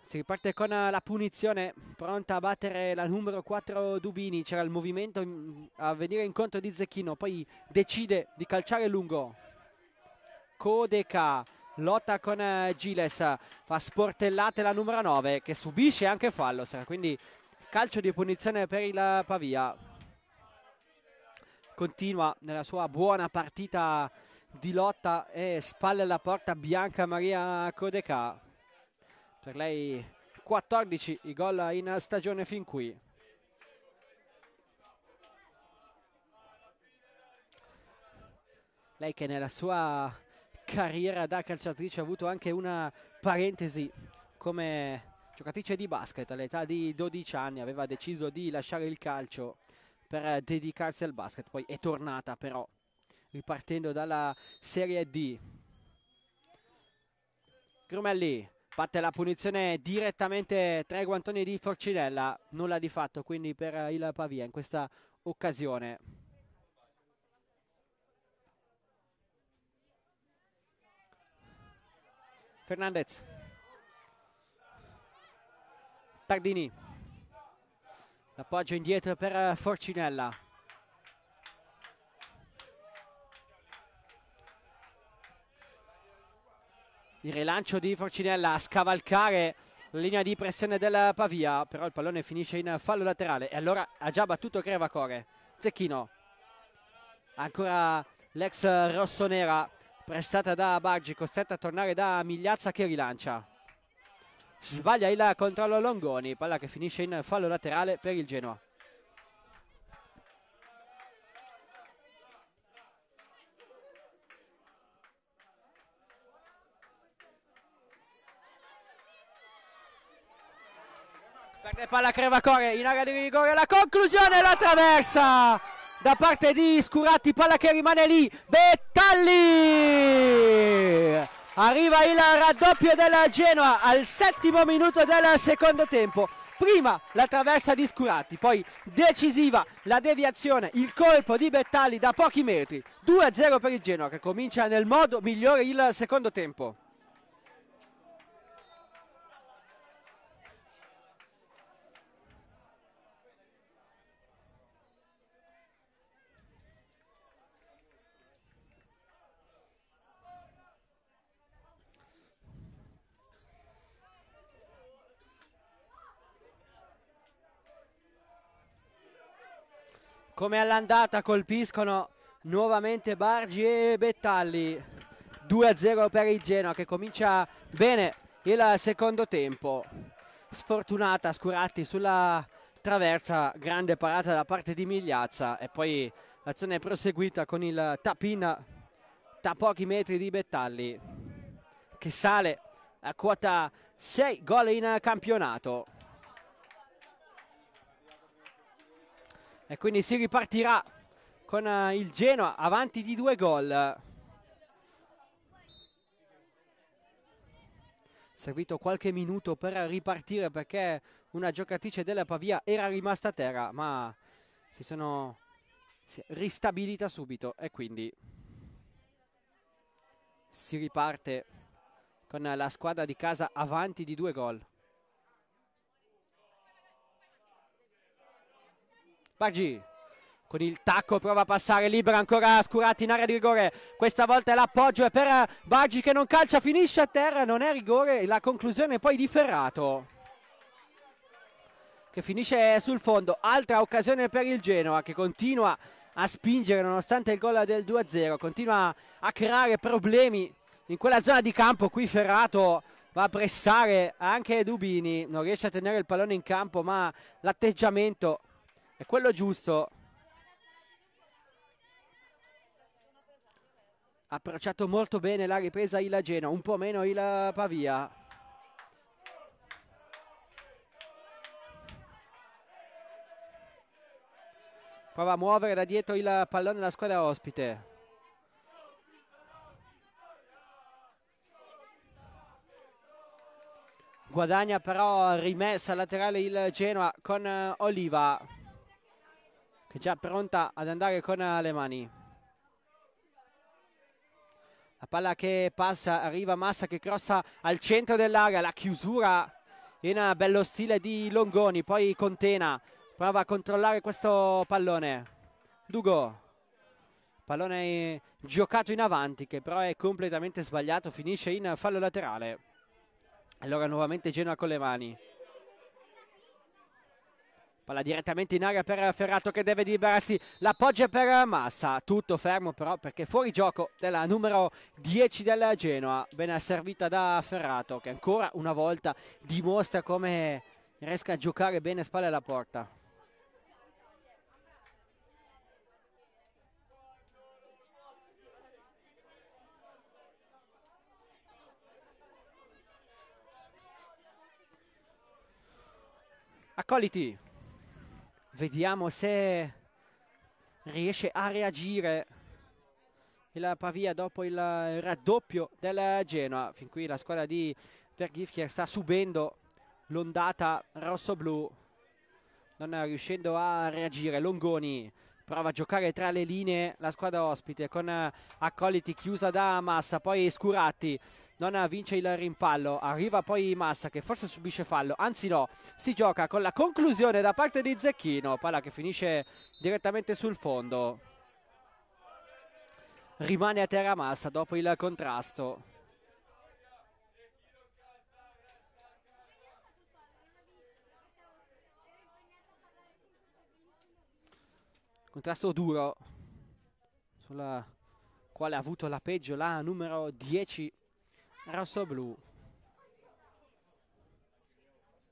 Si riparte con eh, la punizione, pronta a battere la numero 4 Dubini, c'era il movimento a venire incontro di Zecchino, poi decide di calciare lungo. Codeca lotta con eh, Giles, fa sportellate la numero 9 che subisce anche fallo, quindi calcio di punizione per il Pavia. Continua nella sua buona partita di lotta e spalle alla porta Bianca Maria Codeca. Per lei 14 i gol in stagione fin qui. Lei che nella sua carriera da calciatrice ha avuto anche una parentesi come giocatrice di basket all'età di 12 anni, aveva deciso di lasciare il calcio per dedicarsi al basket, poi è tornata però ripartendo dalla Serie D. Grumelli Batte la punizione direttamente tra i guantoni di Forcinella, nulla di fatto quindi per eh, il Pavia in questa occasione. Fernandez. Tardini. L'appoggio indietro per eh, Forcinella. il rilancio di Forcinella a scavalcare la linea di pressione della Pavia però il pallone finisce in fallo laterale e allora ha già battuto Crevacore Zecchino ancora l'ex rossonera prestata da Bargi costretta a tornare da Migliazza che rilancia sbaglia il controllo Longoni palla che finisce in fallo laterale per il Genoa Palla Crevacore in area di rigore, la conclusione, la traversa da parte di Scuratti, palla che rimane lì, Bettalli! Arriva il raddoppio della Genoa al settimo minuto del secondo tempo. Prima la traversa di Scuratti, poi decisiva la deviazione, il colpo di Bettalli da pochi metri. 2-0 per il Genoa che comincia nel modo migliore il secondo tempo. come all'andata colpiscono nuovamente Bargi e Bettalli 2-0 per il Genoa che comincia bene il secondo tempo sfortunata Scuratti sulla traversa grande parata da parte di Migliazza e poi l'azione è proseguita con il tapin da pochi metri di Bettalli che sale a quota 6 gol in campionato E quindi si ripartirà con eh, il Genoa avanti di due gol. Servito qualche minuto per ripartire perché una giocatrice della Pavia era rimasta a terra, ma si sono si è ristabilita subito e quindi si riparte con la squadra di casa avanti di due gol. Baggi con il tacco prova a passare libera ancora Scurati in area di rigore questa volta l'appoggio è per eh, Baggi che non calcia finisce a terra non è rigore la conclusione poi di Ferrato che finisce sul fondo altra occasione per il Genoa che continua a spingere nonostante il gol del 2-0 continua a creare problemi in quella zona di campo qui Ferrato va a pressare anche Dubini non riesce a tenere il pallone in campo ma l'atteggiamento è quello giusto. Ha approcciato molto bene la ripresa il Gena, un po' meno il Pavia. Prova a muovere da dietro il pallone la squadra ospite. Guadagna però rimessa laterale il Genoa con eh, Oliva che è già pronta ad andare con le mani. La palla che passa, arriva Massa che crossa al centro dell'area, la chiusura in bello stile di Longoni, poi Contena prova a controllare questo pallone. Dugo, pallone giocato in avanti che però è completamente sbagliato, finisce in fallo laterale. Allora nuovamente Genoa con le mani. Palla direttamente in aria per Ferrato che deve liberarsi. L'appoggio per Massa. Tutto fermo però perché fuori gioco della numero 10 della Genoa. Ben servita da Ferrato che ancora una volta dimostra come riesca a giocare bene spalle alla porta. Accoliti Vediamo se riesce a reagire il Pavia dopo il raddoppio del Genoa. Fin qui la squadra di Vergifchier sta subendo l'ondata rosso-blu, non riuscendo a reagire. Longoni prova a giocare tra le linee la squadra ospite con Accoliti chiusa da Massa, poi Scuratti non vince il rimpallo, arriva poi Massa che forse subisce fallo, anzi no, si gioca con la conclusione da parte di Zecchino, palla che finisce direttamente sul fondo. Rimane a terra Massa dopo il contrasto. Contrasto duro sulla quale ha avuto la peggio la numero 10 rossoblu.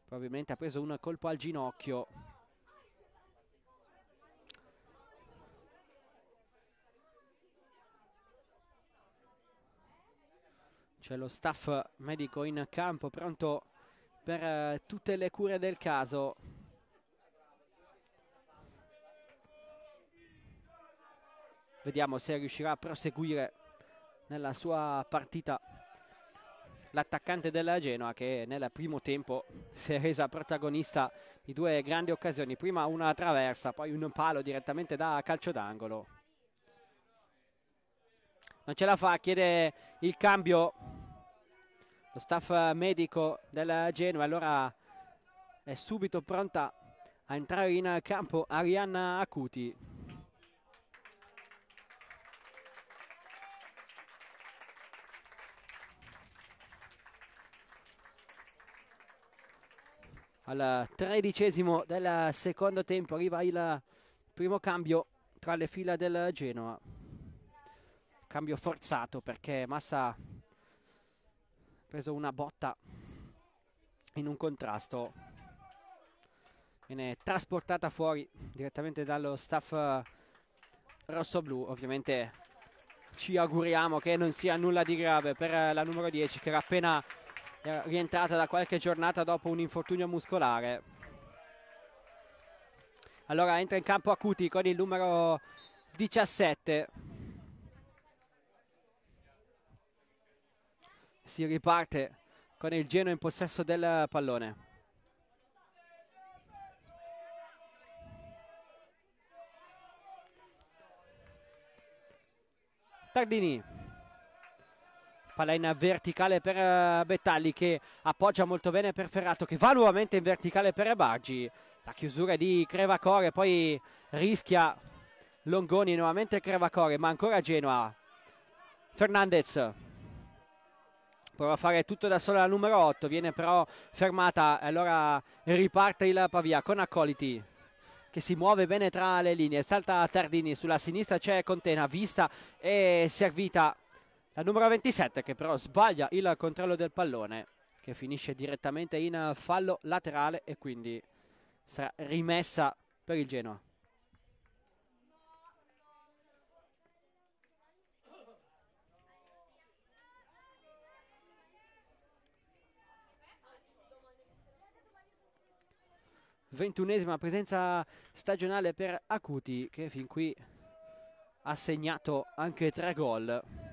Probabilmente ha preso un colpo al ginocchio. C'è lo staff medico in campo pronto per eh, tutte le cure del caso. Vediamo se riuscirà a proseguire nella sua partita l'attaccante della Genoa che nel primo tempo si è resa protagonista di due grandi occasioni, prima una traversa, poi un palo direttamente da calcio d'angolo. Non ce la fa, chiede il cambio lo staff medico della Genoa, allora è subito pronta a entrare in campo Arianna Acuti. al tredicesimo del secondo tempo arriva il primo cambio tra le fila del Genoa cambio forzato perché Massa ha preso una botta in un contrasto viene trasportata fuori direttamente dallo staff eh, rossoblu ovviamente ci auguriamo che non sia nulla di grave per la numero 10 che era appena è rientrata da qualche giornata dopo un infortunio muscolare. Allora entra in campo Acuti con il numero 17. Si riparte con il Geno in possesso del pallone. Tardini palla in verticale per eh, Betalli che appoggia molto bene per Ferrato che va nuovamente in verticale per Bargi la chiusura di Crevacore poi rischia Longoni nuovamente Crevacore ma ancora Genoa Fernandez prova a fare tutto da sola la numero 8 viene però fermata e allora riparte il Pavia con Accoliti che si muove bene tra le linee salta Tardini sulla sinistra c'è Contena vista e servita la numero 27 che però sbaglia il controllo del pallone che finisce direttamente in fallo laterale e quindi sarà rimessa per il Genoa. ventunesima presenza stagionale per Acuti che fin qui ha segnato anche tre gol.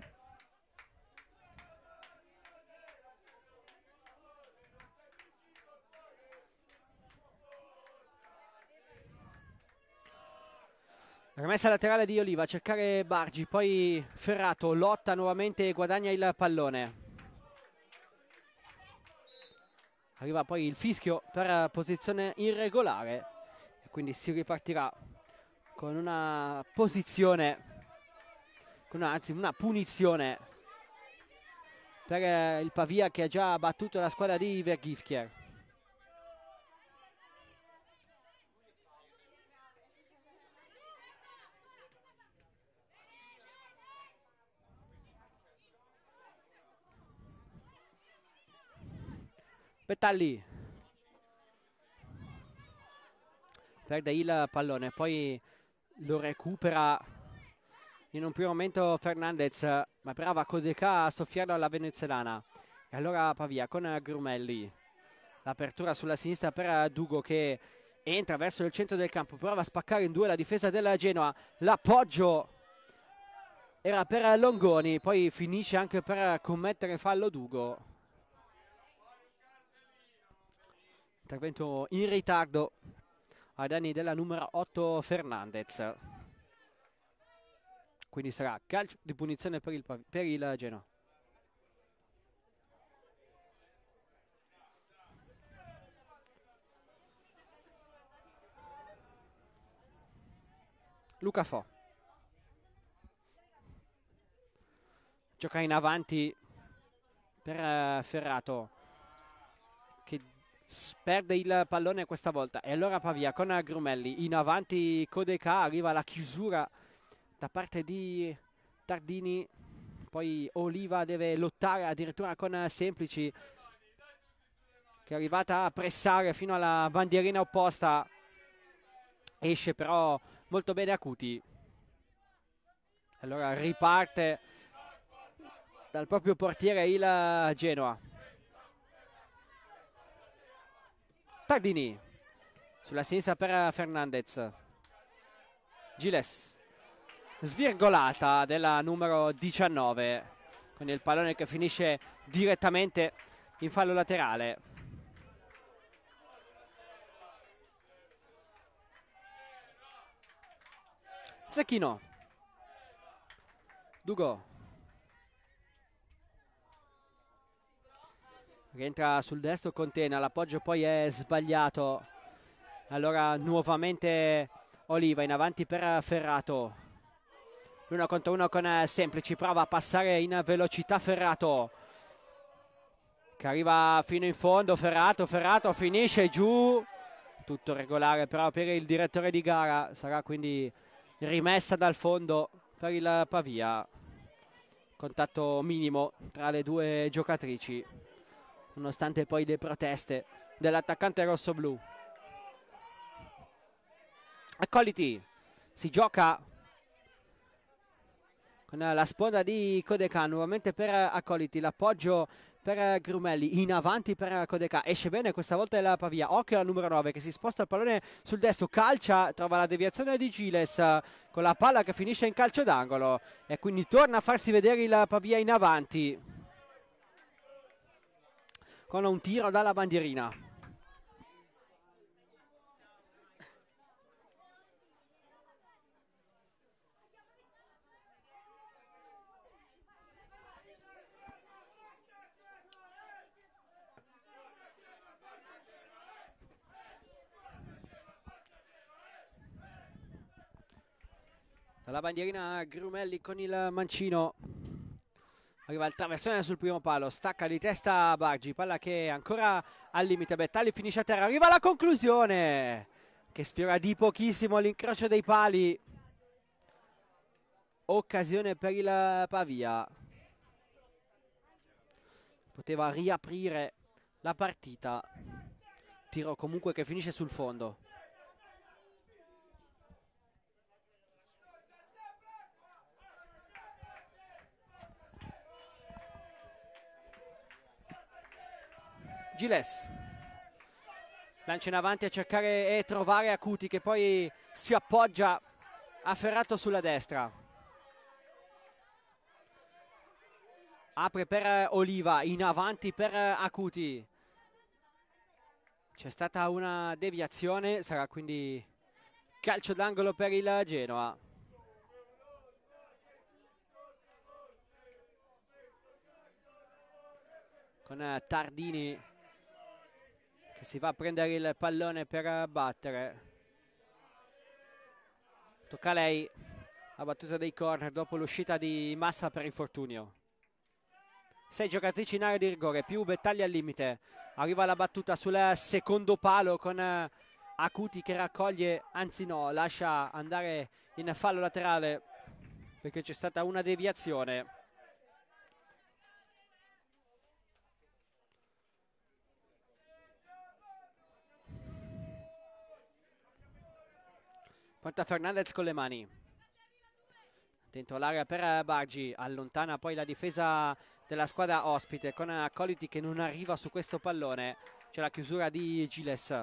Rimessa laterale di Oliva a cercare Bargi, poi Ferrato lotta nuovamente e guadagna il pallone. Arriva poi il fischio per posizione irregolare e quindi si ripartirà con una posizione, con una, anzi una punizione per il Pavia che ha già battuto la squadra di Vergifchier. Petalli perde il pallone poi lo recupera in un primo momento Fernandez ma brava Codeca a soffiarlo alla venezuelana e allora Pavia con Grumelli l'apertura sulla sinistra per Dugo che entra verso il centro del campo prova a spaccare in due la difesa della Genoa l'appoggio era per Longoni poi finisce anche per commettere fallo Dugo intervento in ritardo ai danni della numero 8 Fernandez quindi sarà calcio di punizione per il, per il Genoa Luca Fo gioca in avanti per eh, Ferrato perde il pallone questa volta e allora Pavia con Grumelli in avanti Codeca arriva la chiusura da parte di Tardini poi Oliva deve lottare addirittura con Semplici che è arrivata a pressare fino alla bandierina opposta esce però molto bene Acuti allora riparte dal proprio portiere il Genoa Tardini sulla sinistra per Fernandez Giles svirgolata della numero 19 con il pallone che finisce direttamente in fallo laterale Zecchino Dugo rientra sul destro Contena l'appoggio poi è sbagliato allora nuovamente Oliva in avanti per Ferrato l'uno contro uno con Semplici prova a passare in velocità Ferrato che arriva fino in fondo Ferrato, Ferrato finisce giù tutto regolare però per il direttore di gara sarà quindi rimessa dal fondo per il Pavia contatto minimo tra le due giocatrici nonostante poi le proteste dell'attaccante rosso-blu. Accoliti si gioca con la sponda di Codecà nuovamente per Accoliti, l'appoggio per Grumelli, in avanti per Codecà, esce bene questa volta la Pavia, occhio al numero 9 che si sposta il pallone sul destro, calcia, trova la deviazione di Giles con la palla che finisce in calcio d'angolo e quindi torna a farsi vedere la Pavia in avanti con un tiro dalla bandierina. Dalla bandierina Grumelli con il mancino. Arriva il traversone sul primo palo, stacca di testa Bargi, palla che è ancora al limite, Bettali finisce a terra, arriva la conclusione che sfiora di pochissimo l'incrocio dei pali. Occasione per il Pavia. Poteva riaprire la partita. Tiro comunque che finisce sul fondo. Giles lancia in avanti a cercare e trovare Acuti che poi si appoggia afferrato sulla destra apre per Oliva in avanti per Acuti c'è stata una deviazione sarà quindi calcio d'angolo per il Genoa con Tardini si va a prendere il pallone per battere tocca a lei la battuta dei corner dopo l'uscita di Massa per infortunio 6 giocatrici in area di rigore più Bettagli al limite arriva la battuta sul secondo palo con Acuti che raccoglie anzi no lascia andare in fallo laterale perché c'è stata una deviazione Porta Fernandez con le mani. Dentro l'area per eh, Bargi, allontana poi la difesa della squadra ospite con Accoliti eh, che non arriva su questo pallone. C'è la chiusura di Giles.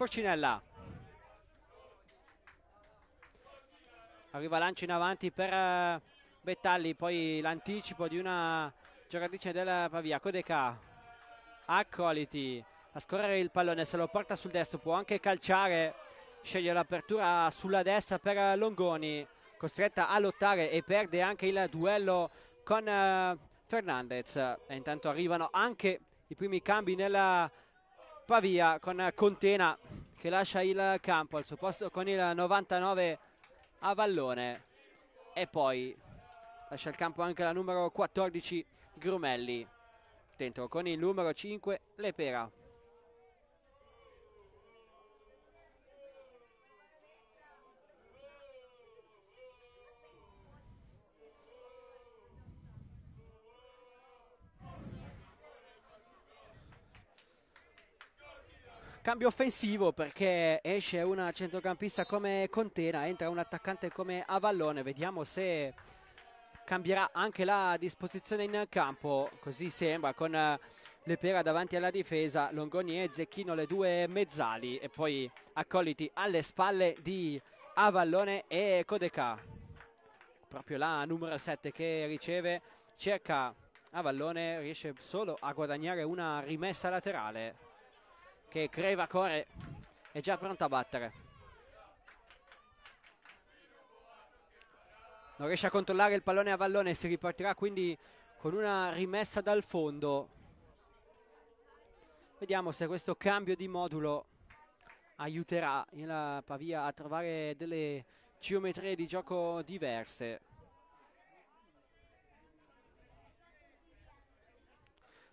Forcinella Arriva lancio in avanti per eh, Bettalli, poi l'anticipo di una giocatrice della Pavia, Codeca. Accoliti a scorrere il pallone, se lo porta sul destro, può anche calciare. Sceglie l'apertura sulla destra per Longoni, costretta a lottare e perde anche il duello con eh, Fernandez. E intanto arrivano anche i primi cambi nella Pavia con Contena che lascia il campo al suo posto con il 99 a Vallone e poi lascia il campo anche la numero 14 Grumelli dentro con il numero 5 Lepera Cambio offensivo perché esce una centrocampista come Contena, entra un attaccante come Avallone, vediamo se cambierà anche la disposizione in campo, così sembra, con Lepera davanti alla difesa, Longoni e Zecchino le due mezzali e poi accoliti alle spalle di Avallone e Codeca. Proprio la numero 7 che riceve, cerca Avallone, riesce solo a guadagnare una rimessa laterale che Creva Core è già pronta a battere non riesce a controllare il pallone a vallone si ripartirà quindi con una rimessa dal fondo vediamo se questo cambio di modulo aiuterà la Pavia a trovare delle geometrie di gioco diverse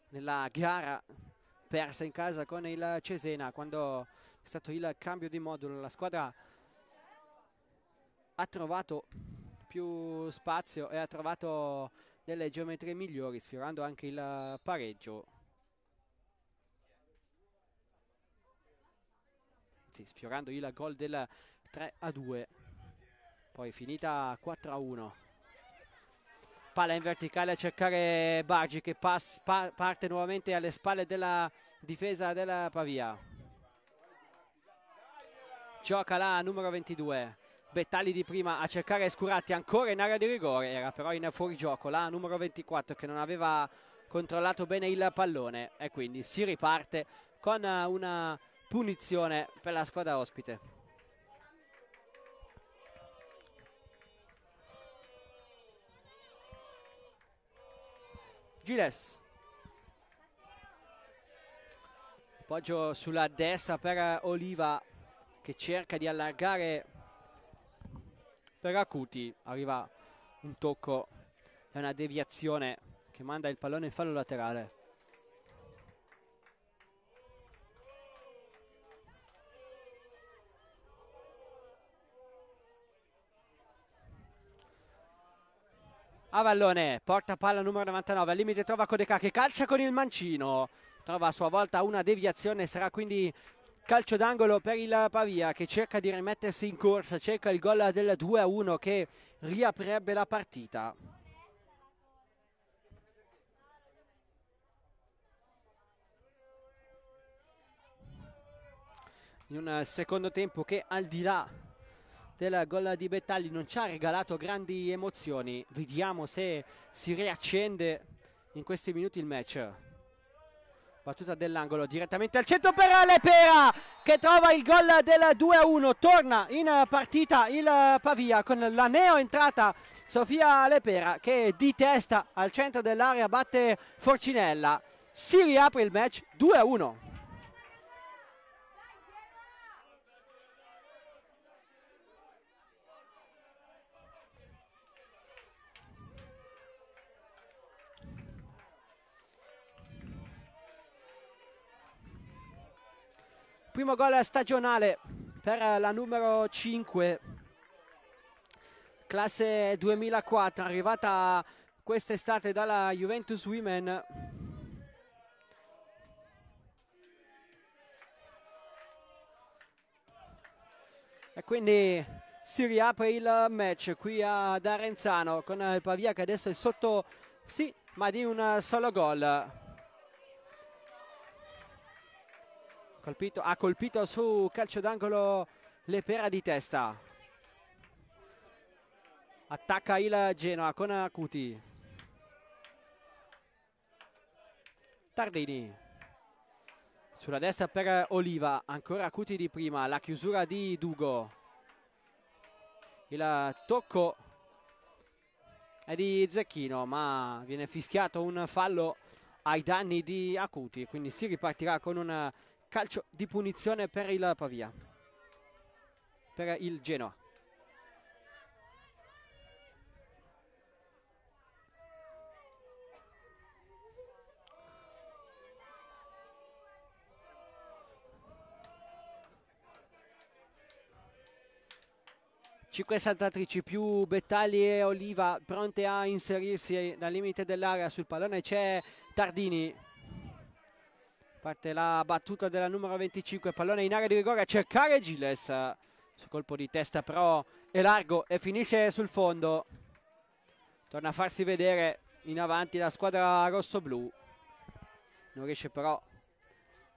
nella gara persa in casa con il Cesena quando è stato il cambio di modulo. La squadra ha trovato più spazio e ha trovato delle geometrie migliori, sfiorando anche il pareggio. Sì, sfiorando il gol del 3 a 2. Poi finita 4 a 1 palla in verticale a cercare Bargi che pass, pa, parte nuovamente alle spalle della difesa della Pavia gioca la numero 22 Bettali di prima a cercare Scuratti ancora in area di rigore era però in fuorigioco la numero 24 che non aveva controllato bene il pallone e quindi si riparte con una punizione per la squadra ospite Giles. Appoggio sulla destra per Oliva che cerca di allargare per Acuti. Arriva un tocco e una deviazione che manda il pallone in fallo laterale. a Vallone, porta palla numero 99 al limite trova Codeca che calcia con il mancino trova a sua volta una deviazione sarà quindi calcio d'angolo per il Pavia che cerca di rimettersi in corsa cerca il gol del 2-1 che riaprirebbe la partita in un secondo tempo che al di là del gol di Bettagli non ci ha regalato grandi emozioni. Vediamo se si riaccende in questi minuti il match. Battuta dell'angolo direttamente al centro per Lepera che trova il gol del 2-1. Torna in partita il Pavia con la neo entrata Sofia Lepera che di testa al centro dell'area batte Forcinella. Si riapre il match 2-1. primo gol stagionale per la numero 5, classe 2004, arrivata quest'estate dalla Juventus Women. E quindi si riapre il match qui ad Arenzano con il Pavia che adesso è sotto, sì, ma di un solo gol. Colpito, ha colpito su calcio d'angolo le pera di testa. Attacca il Genoa con Acuti. Tardini. Sulla destra per Oliva, ancora Acuti di prima, la chiusura di Dugo. Il tocco è di Zecchino, ma viene fischiato un fallo ai danni di Acuti, quindi si ripartirà con un calcio di punizione per il Pavia per il Genoa Cinque saltatrici più Bettali e Oliva pronte a inserirsi dal limite dell'area sul pallone c'è Tardini Parte la battuta della numero 25, pallone in area di rigore a cercare Gilles. Su colpo di testa però è largo e finisce sul fondo. Torna a farsi vedere in avanti la squadra rosso-blu. Non riesce però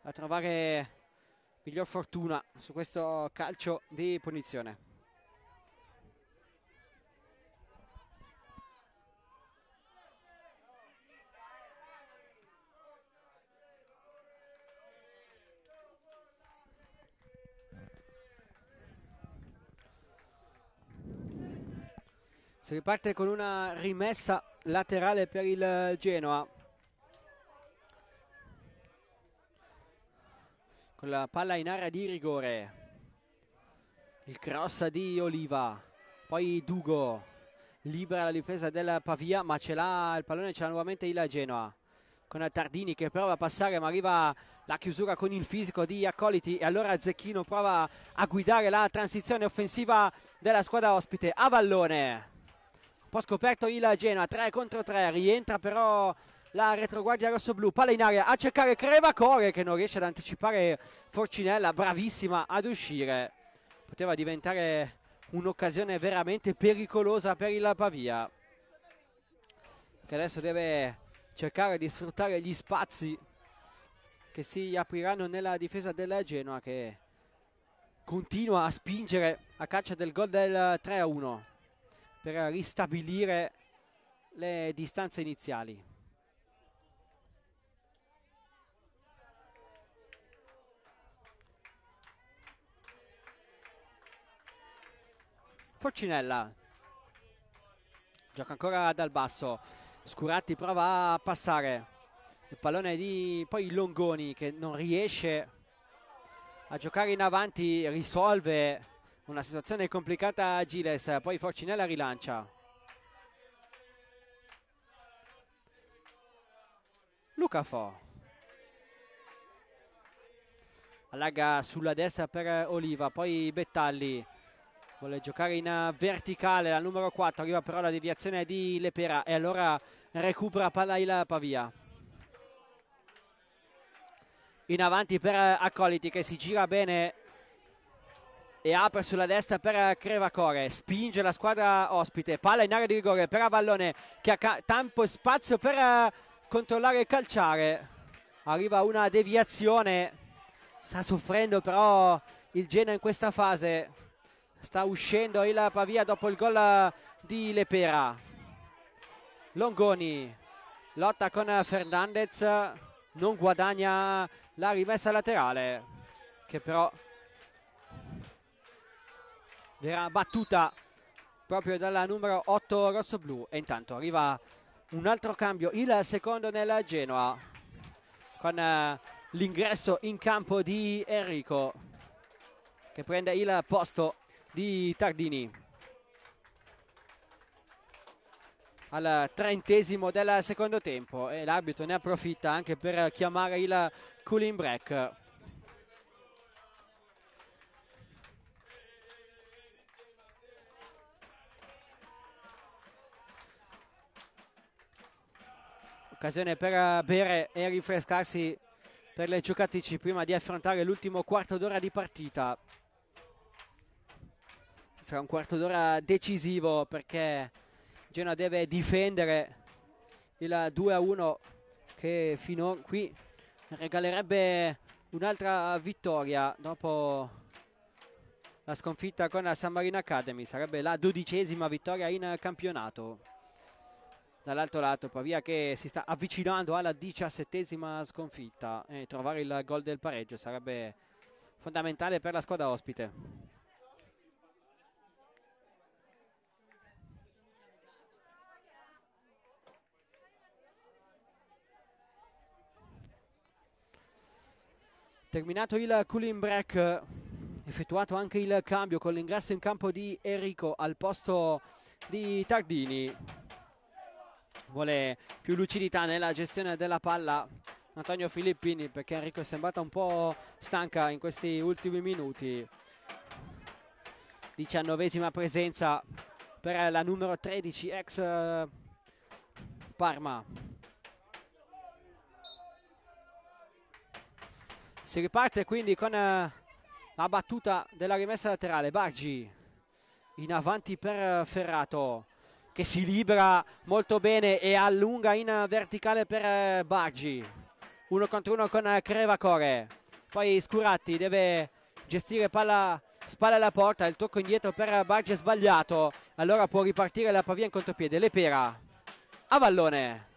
a trovare miglior fortuna su questo calcio di punizione. Si riparte con una rimessa laterale per il eh, Genoa. Con la palla in area di rigore. Il cross di Oliva. Poi Dugo. Libera la difesa del Pavia, ma ce l'ha il pallone, ce l'ha nuovamente il Genoa. Con Tardini che prova a passare, ma arriva la chiusura con il fisico di Accoliti e allora Zecchino prova a guidare la transizione offensiva della squadra ospite a Vallone poi scoperto il Genoa, 3 contro 3, rientra però la retroguardia rossoblu, palla in aria a cercare Crevacore che non riesce ad anticipare Forcinella, bravissima ad uscire. Poteva diventare un'occasione veramente pericolosa per il Pavia che adesso deve cercare di sfruttare gli spazi che si apriranno nella difesa del Genoa che continua a spingere a caccia del gol del 3-1 per ristabilire le distanze iniziali. Forcinella gioca ancora dal basso Scuratti prova a passare il pallone di poi Longoni che non riesce a giocare in avanti risolve una situazione complicata a Giles, poi Forcinella rilancia. Luca Fo. Allaga sulla destra per Oliva, poi Bettalli. Vuole giocare in verticale la numero 4, arriva però la deviazione di Lepera e allora recupera palla il Pavia. In avanti per Accoliti che si gira bene e apre sulla destra per Crevacore spinge la squadra ospite palla in area di rigore per Avallone che ha tempo e spazio per eh, controllare e calciare arriva una deviazione sta soffrendo però il Genoa in questa fase sta uscendo il Pavia dopo il gol eh, di Lepera Longoni lotta con Fernandez non guadagna la rimessa laterale che però verrà battuta proprio dalla numero 8 rossoblù e intanto arriva un altro cambio, il secondo nella Genoa con eh, l'ingresso in campo di Enrico che prende il posto di Tardini al trentesimo del secondo tempo e l'arbitro ne approfitta anche per chiamare il cooling break Occasione per bere e rinfrescarsi per le giocatrici prima di affrontare l'ultimo quarto d'ora di partita. Sarà un quarto d'ora decisivo perché Genoa deve difendere il 2-1 che fino a qui regalerebbe un'altra vittoria dopo la sconfitta con la San Marino Academy. Sarebbe la dodicesima vittoria in campionato dall'altro lato Pavia che si sta avvicinando alla diciassettesima sconfitta e trovare il gol del pareggio sarebbe fondamentale per la squadra ospite Terminato il cooling break, effettuato anche il cambio con l'ingresso in campo di Enrico al posto di Tardini vuole più lucidità nella gestione della palla Antonio Filippini perché Enrico è sembrata un po' stanca in questi ultimi minuti diciannovesima presenza per la numero 13 ex Parma si riparte quindi con la battuta della rimessa laterale Bargi in avanti per Ferrato che si libera molto bene e allunga in verticale per eh, Baggi. Uno contro uno con eh, Crevacore. Poi Scuratti deve gestire palla spalla alla porta, il tocco indietro per eh, Baggi è sbagliato. Allora può ripartire la Pavia in contropiede. Lepera a Vallone.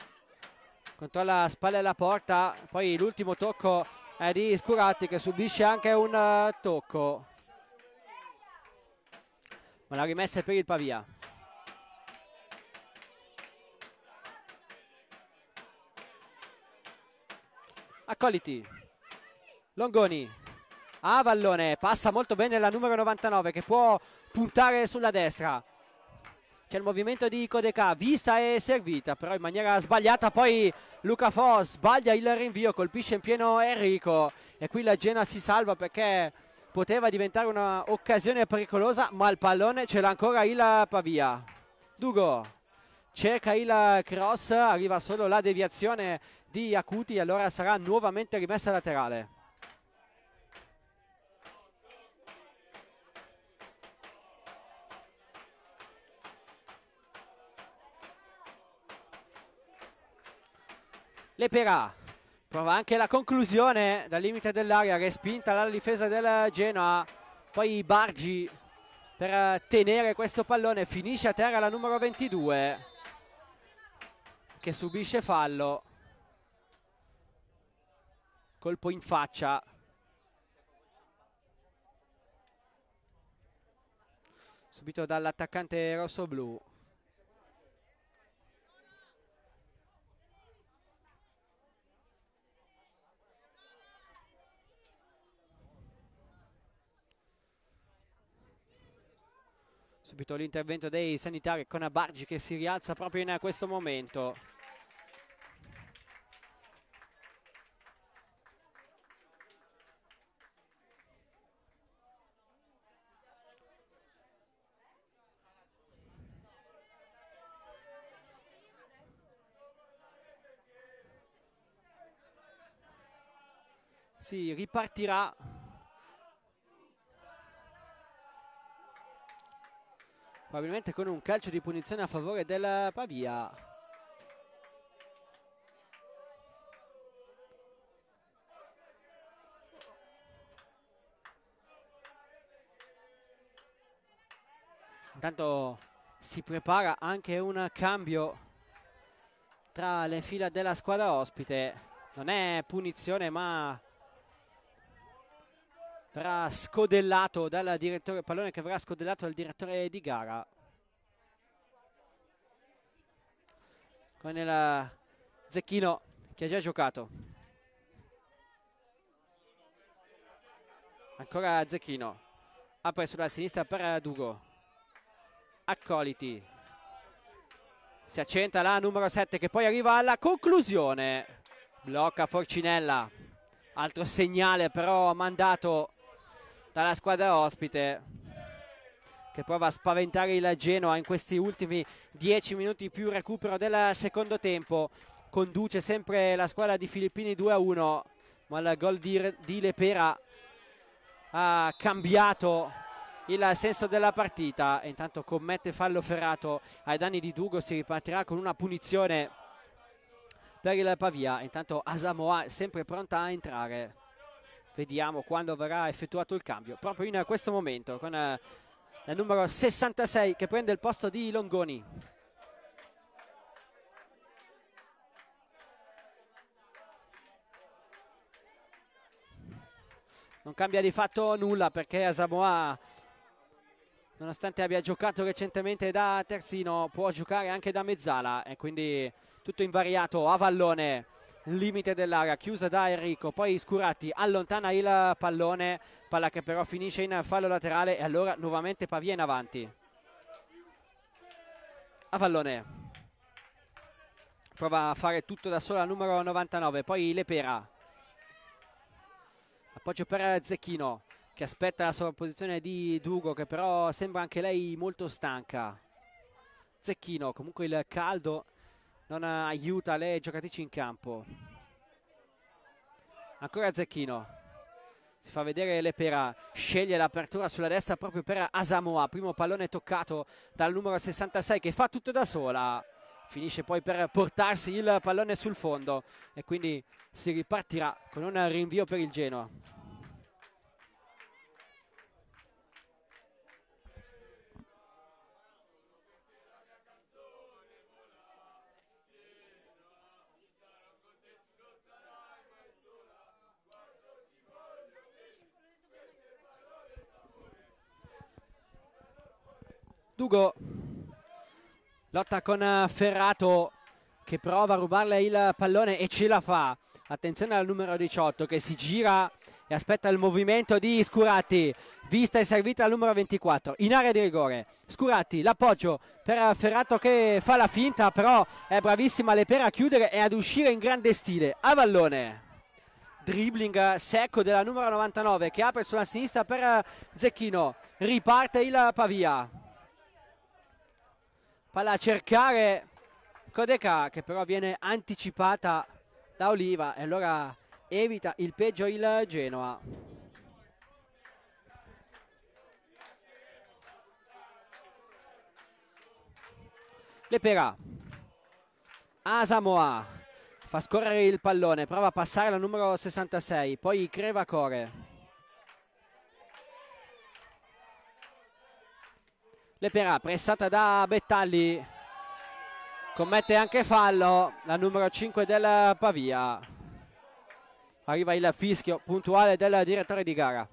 Controlla spalla alla porta, poi l'ultimo tocco è di Scuratti che subisce anche un tocco. Ma la rimessa è per il Pavia. Accoliti. Longoni. Avallone. Passa molto bene la numero 99 che può puntare sulla destra. C'è il movimento di Codeca, vista e servita, però in maniera sbagliata. Poi Luca Fo sbaglia il rinvio, colpisce in pieno Enrico. E qui la Gena si salva perché poteva diventare un'occasione pericolosa, ma il pallone ce l'ha ancora il Pavia. Dugo cerca il cross, arriva solo la deviazione di Iacuti, allora sarà nuovamente rimessa laterale. Leperà prova anche la conclusione dal limite dell'aria respinta dalla difesa del Genoa poi Bargi per tenere questo pallone finisce a terra la numero 22 che subisce fallo colpo in faccia subito dall'attaccante rosso-blu subito l'intervento dei sanitari con Abargi che si rialza proprio in questo momento si ripartirà probabilmente con un calcio di punizione a favore del Pavia intanto si prepara anche un cambio tra le fila della squadra ospite non è punizione ma verrà scodellato dal direttore pallone che verrà scodellato dal direttore di gara con il eh, Zecchino che ha già giocato ancora Zecchino apre sulla sinistra per Dugo Accoliti si accenta la numero 7 che poi arriva alla conclusione blocca Forcinella altro segnale però mandato dalla squadra ospite che prova a spaventare il Genoa in questi ultimi 10 minuti più recupero del secondo tempo conduce sempre la squadra di Filippini 2 a 1 ma il gol di, di Lepera ha cambiato il senso della partita e intanto commette fallo ferrato ai danni di Dugo si ripartirà con una punizione per il Pavia intanto Asamoa sempre pronta a entrare vediamo quando verrà effettuato il cambio proprio in questo momento con eh, la numero 66 che prende il posto di Longoni non cambia di fatto nulla perché Asamoa nonostante abbia giocato recentemente da terzino può giocare anche da mezzala e quindi tutto invariato a vallone limite dell'area chiusa da Enrico poi Scuratti allontana il pallone palla che però finisce in fallo laterale e allora nuovamente Pavia in avanti A Avallone prova a fare tutto da sola numero 99 poi Lepera appoggio per Zecchino che aspetta la sovrapposizione di Dugo che però sembra anche lei molto stanca Zecchino comunque il caldo non eh, aiuta le giocatrici in campo ancora Zecchino si fa vedere Lepera, sceglie l'apertura sulla destra proprio per Asamoa, primo pallone toccato dal numero 66 che fa tutto da sola, finisce poi per portarsi il pallone sul fondo e quindi si ripartirà con un rinvio per il Genoa. Dugo lotta con eh, Ferrato che prova a rubarle il pallone e ce la fa attenzione al numero 18 che si gira e aspetta il movimento di Scuratti vista e servita al numero 24 in area di rigore Scuratti l'appoggio per eh, Ferrato che fa la finta però è bravissima Le pere a chiudere e ad uscire in grande stile a vallone dribbling eh, secco della numero 99 che apre sulla sinistra per Zecchino riparte il Pavia palla a cercare Codeca che però viene anticipata da Oliva e allora evita il peggio il Genoa Lepera Asamoa fa scorrere il pallone prova a passare la numero 66 poi Crevacore Leperà pressata da Bettalli commette anche fallo la numero 5 del Pavia arriva il fischio puntuale del direttore di gara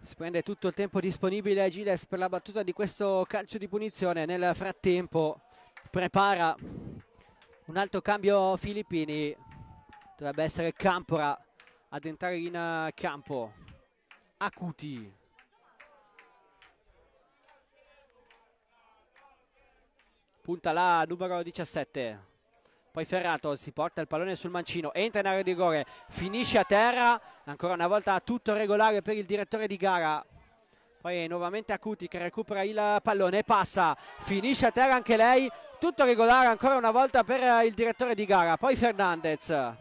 si prende tutto il tempo disponibile a Giles per la battuta di questo calcio di punizione nel frattempo prepara un altro cambio Filippini dovrebbe essere Campora ad entrare in eh, campo Acuti punta la numero 17 poi Ferrato si porta il pallone sul mancino entra in area di rigore finisce a terra ancora una volta tutto regolare per il direttore di gara poi nuovamente Acuti che recupera il pallone passa finisce a terra anche lei tutto regolare ancora una volta per eh, il direttore di gara poi Fernandez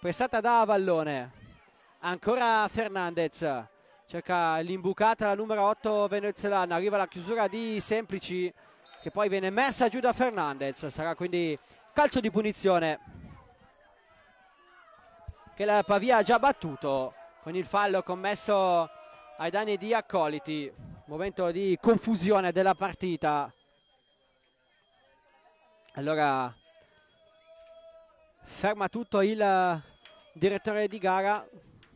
pressata da Vallone ancora Fernandez cerca l'imbucata la numero 8 venezuelana arriva la chiusura di Semplici che poi viene messa giù da Fernandez sarà quindi calcio di punizione che la Pavia ha già battuto con il fallo commesso ai danni di Accoliti momento di confusione della partita allora ferma tutto il eh, direttore di gara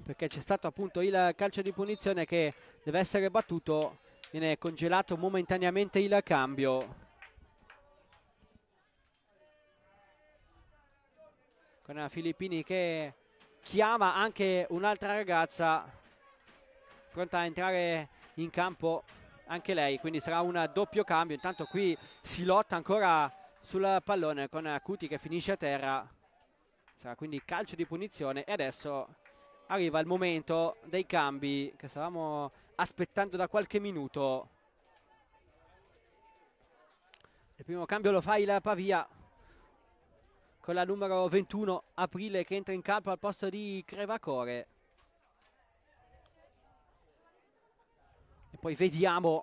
perché c'è stato appunto il calcio di punizione che deve essere battuto viene congelato momentaneamente il cambio con Filippini che chiama anche un'altra ragazza pronta a entrare in campo anche lei quindi sarà un doppio cambio intanto qui si lotta ancora sul pallone con Cuti che finisce a terra Sarà quindi calcio di punizione e adesso arriva il momento dei cambi che stavamo aspettando da qualche minuto. Il primo cambio lo fa il Pavia con la numero 21 aprile che entra in campo al posto di Crevacore. E poi vediamo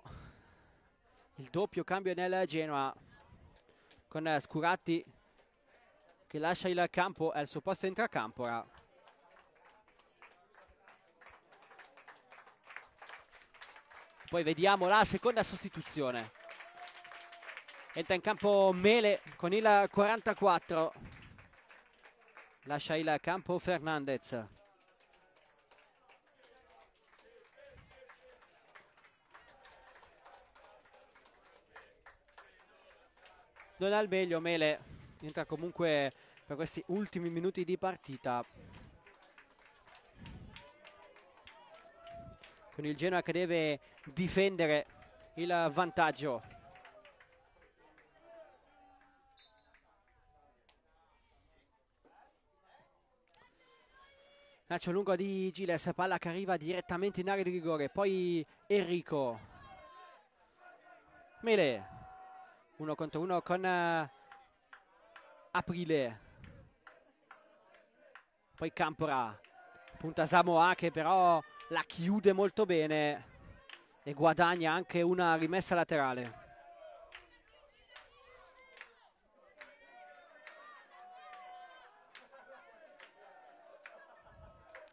il doppio cambio nel Genoa con Scuratti che lascia il campo al suo posto intracampora. Poi vediamo la seconda sostituzione. Entra in campo Mele con il 44. Lascia il campo Fernandez. Non al meglio Mele entra comunque per questi ultimi minuti di partita con il Genoa che deve difendere il vantaggio lancio lungo di Giles palla che arriva direttamente in area di rigore poi Enrico Mele uno contro uno con eh, aprile. Poi Campora punta Samoa che però la chiude molto bene e guadagna anche una rimessa laterale.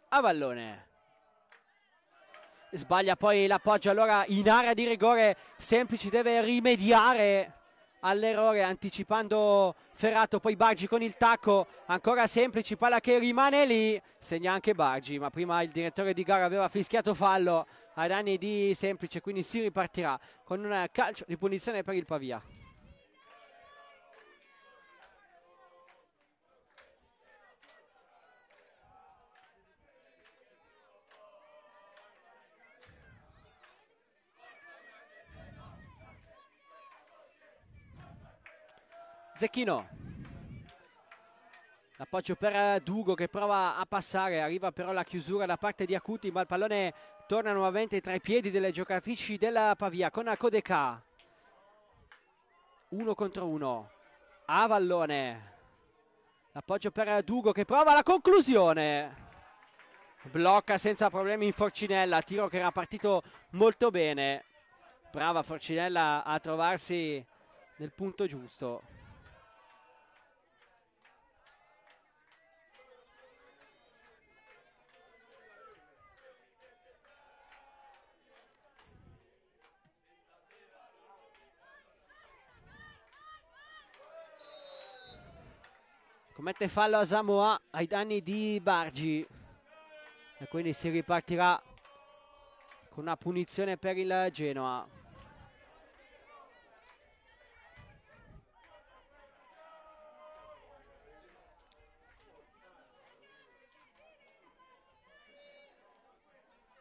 Avallone. Sbaglia poi l'appoggio allora in area di rigore semplice, deve rimediare all'errore anticipando Ferrato, poi Bargi con il tacco, ancora semplici, palla che rimane lì, segna anche Bargi, ma prima il direttore di gara aveva fischiato fallo ai danni di Semplice, quindi si ripartirà con un calcio di punizione per il Pavia. Zecchino. L'appoggio per Dugo che prova a passare, arriva però la chiusura da parte di Acuti, ma il pallone torna nuovamente tra i piedi delle giocatrici della Pavia con Kodeka. Uno contro uno. a Vallone L'appoggio per Dugo che prova la conclusione blocca senza problemi Forcinella, tiro che era partito molto bene. Brava Forcinella a trovarsi nel punto giusto. commette fallo a Samoa ai danni di Bargi e quindi si ripartirà con una punizione per il Genoa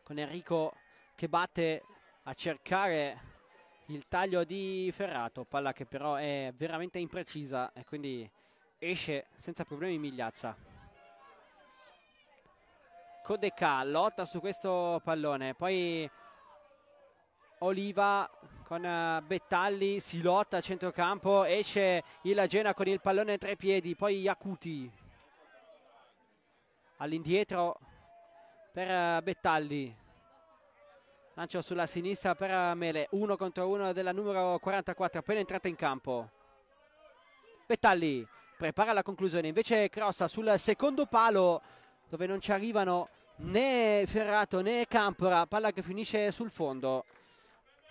con Enrico che batte a cercare il taglio di Ferrato, palla che però è veramente imprecisa e quindi esce senza problemi Migliazza. Codeca lotta su questo pallone, poi Oliva con eh, Bettalli si lotta a centrocampo, esce il Gena con il pallone tra i piedi, poi Iacuti all'indietro per eh, Bettalli. Lancio sulla sinistra per eh, Mele, 1 contro 1 della numero 44 appena entrata in campo. Bettalli prepara la conclusione invece Crossa sul secondo palo dove non ci arrivano né Ferrato né Campora palla che finisce sul fondo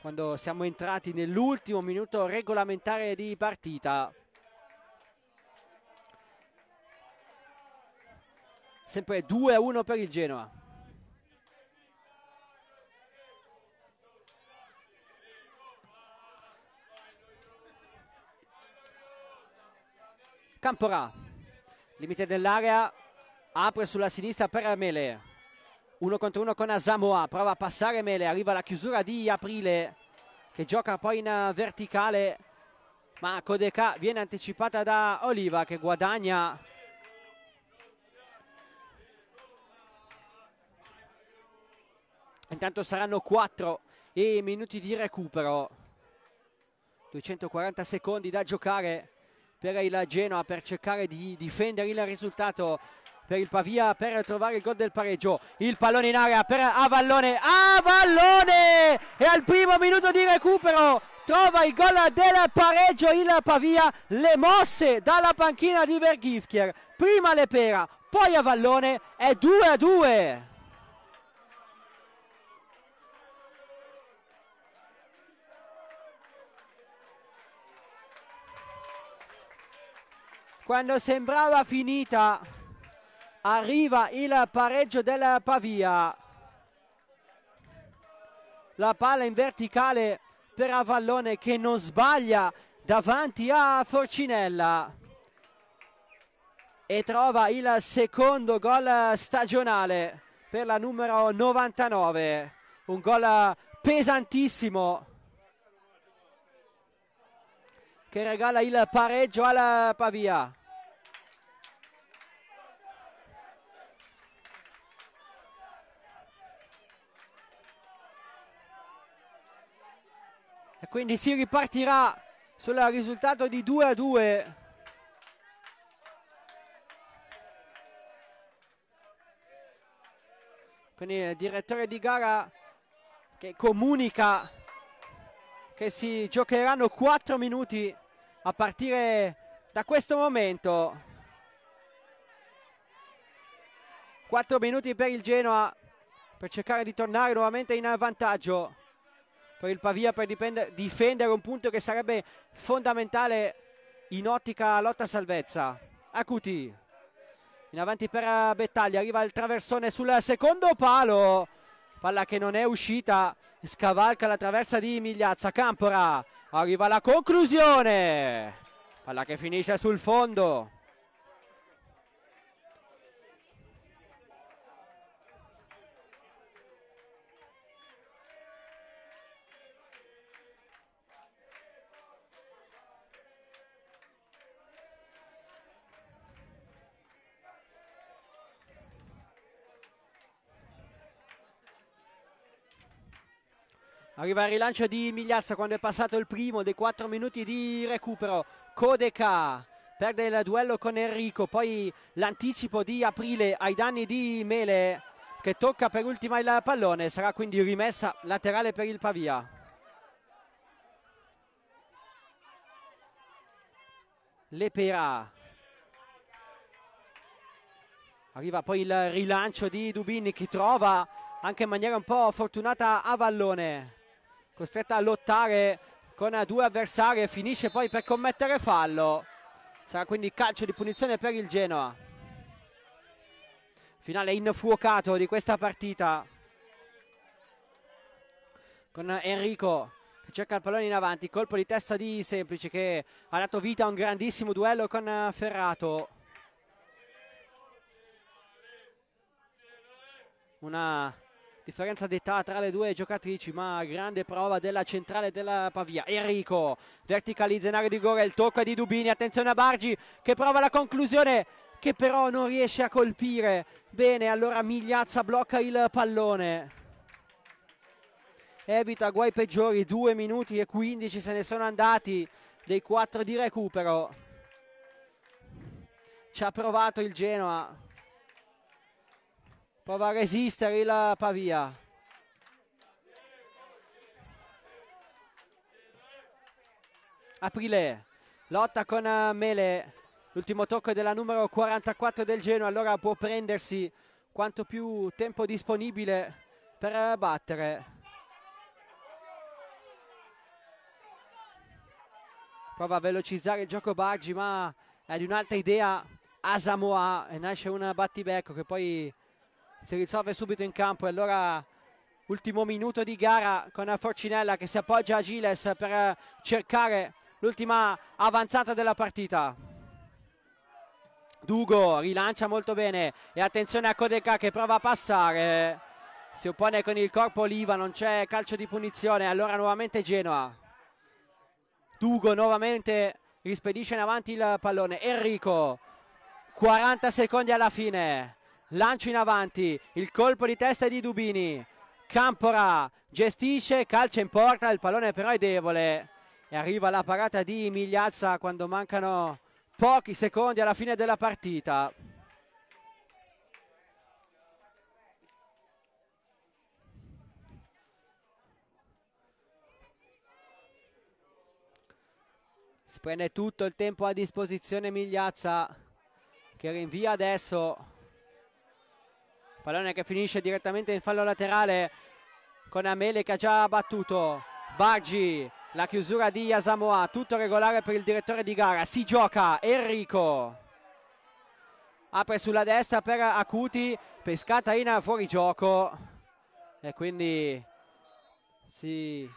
quando siamo entrati nell'ultimo minuto regolamentare di partita sempre 2 1 per il Genoa Camporà, limite dell'area, apre sulla sinistra per Mele, uno contro uno con Asamoa, prova a passare Mele, arriva la chiusura di Aprile che gioca poi in verticale, ma Kodeka viene anticipata da Oliva che guadagna Intanto saranno 4 i minuti di recupero. 240 secondi da giocare per il Genoa per cercare di difendere il risultato per il Pavia per trovare il gol del pareggio il pallone in area per Avallone Avallone e al primo minuto di recupero trova il gol del pareggio il Pavia le mosse dalla panchina di Berghifchier prima Lepera poi Avallone è 2 a 2 quando sembrava finita arriva il pareggio della Pavia la palla in verticale per Avallone che non sbaglia davanti a Forcinella e trova il secondo gol stagionale per la numero 99 un gol pesantissimo che regala il pareggio alla Pavia. E quindi si ripartirà sul risultato di 2 a 2. Con il direttore di gara che comunica che si giocheranno 4 minuti a partire da questo momento 4 minuti per il Genoa per cercare di tornare nuovamente in vantaggio per il Pavia per difendere un punto che sarebbe fondamentale in ottica lotta salvezza Acuti in avanti per Bettaglia arriva il traversone sul secondo palo palla che non è uscita scavalca la traversa di Migliazza Campora arriva la conclusione palla che finisce sul fondo Arriva il rilancio di Migliazza quando è passato il primo dei 4 minuti di recupero. Codeca perde il duello con Enrico, poi l'anticipo di Aprile ai danni di Mele che tocca per ultima il pallone, sarà quindi rimessa laterale per il Pavia. Lepera. Arriva poi il rilancio di Dubini che trova anche in maniera un po' fortunata a Vallone costretta a lottare con due avversari e finisce poi per commettere fallo sarà quindi calcio di punizione per il Genoa finale infuocato di questa partita con Enrico che cerca il pallone in avanti colpo di testa di Semplice che ha dato vita a un grandissimo duello con Ferrato una differenza d'età tra le due giocatrici ma grande prova della centrale della Pavia Enrico verticalizza in area di gore il tocco di Dubini attenzione a Bargi che prova la conclusione che però non riesce a colpire bene allora Migliazza blocca il pallone evita guai peggiori 2 minuti e 15 se ne sono andati dei 4 di recupero ci ha provato il Genoa prova a resistere la Pavia Aprile lotta con eh, Mele l'ultimo tocco della numero 44 del Genoa allora può prendersi quanto più tempo disponibile per eh, battere prova a velocizzare il gioco Baggi ma è di un'altra idea Asamoa e nasce un battibecco che poi si risolve subito in campo e allora ultimo minuto di gara con Forcinella che si appoggia a Giles per cercare l'ultima avanzata della partita. Dugo rilancia molto bene e attenzione a Codeca che prova a passare. Si oppone con il corpo Liva non c'è calcio di punizione, allora nuovamente Genoa. Dugo nuovamente rispedisce in avanti il pallone. Enrico, 40 secondi alla fine lancio in avanti, il colpo di testa di Dubini, Campora gestisce, calcia in porta, il pallone però è debole e arriva la parata di Migliazza quando mancano pochi secondi alla fine della partita. Si prende tutto il tempo a disposizione Migliazza che rinvia adesso pallone che finisce direttamente in fallo laterale con Amele che ha già battuto Baggi la chiusura di Yasamoa tutto regolare per il direttore di gara si gioca Enrico apre sulla destra per Acuti pescata in fuori gioco e quindi si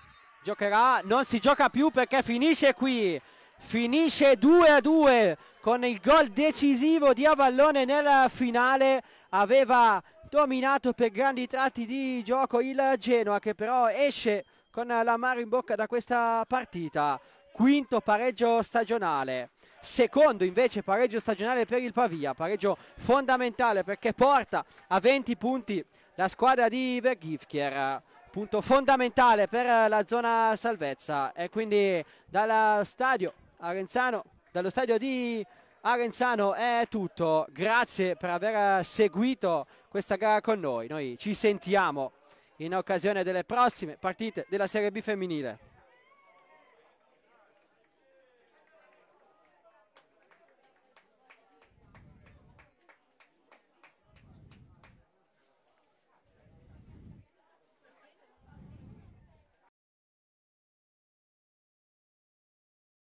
giocherà non si gioca più perché finisce qui finisce 2 a 2 con il gol decisivo di Avallone nella finale aveva dominato per grandi tratti di gioco il Genoa che però esce con l'amaro in bocca da questa partita quinto pareggio stagionale secondo invece pareggio stagionale per il Pavia pareggio fondamentale perché porta a 20 punti la squadra di Vergifchier punto fondamentale per la zona salvezza e quindi dallo stadio Arenzano dallo stadio di Arenzano è tutto, grazie per aver eh, seguito questa gara con noi, noi ci sentiamo in occasione delle prossime partite della Serie B femminile.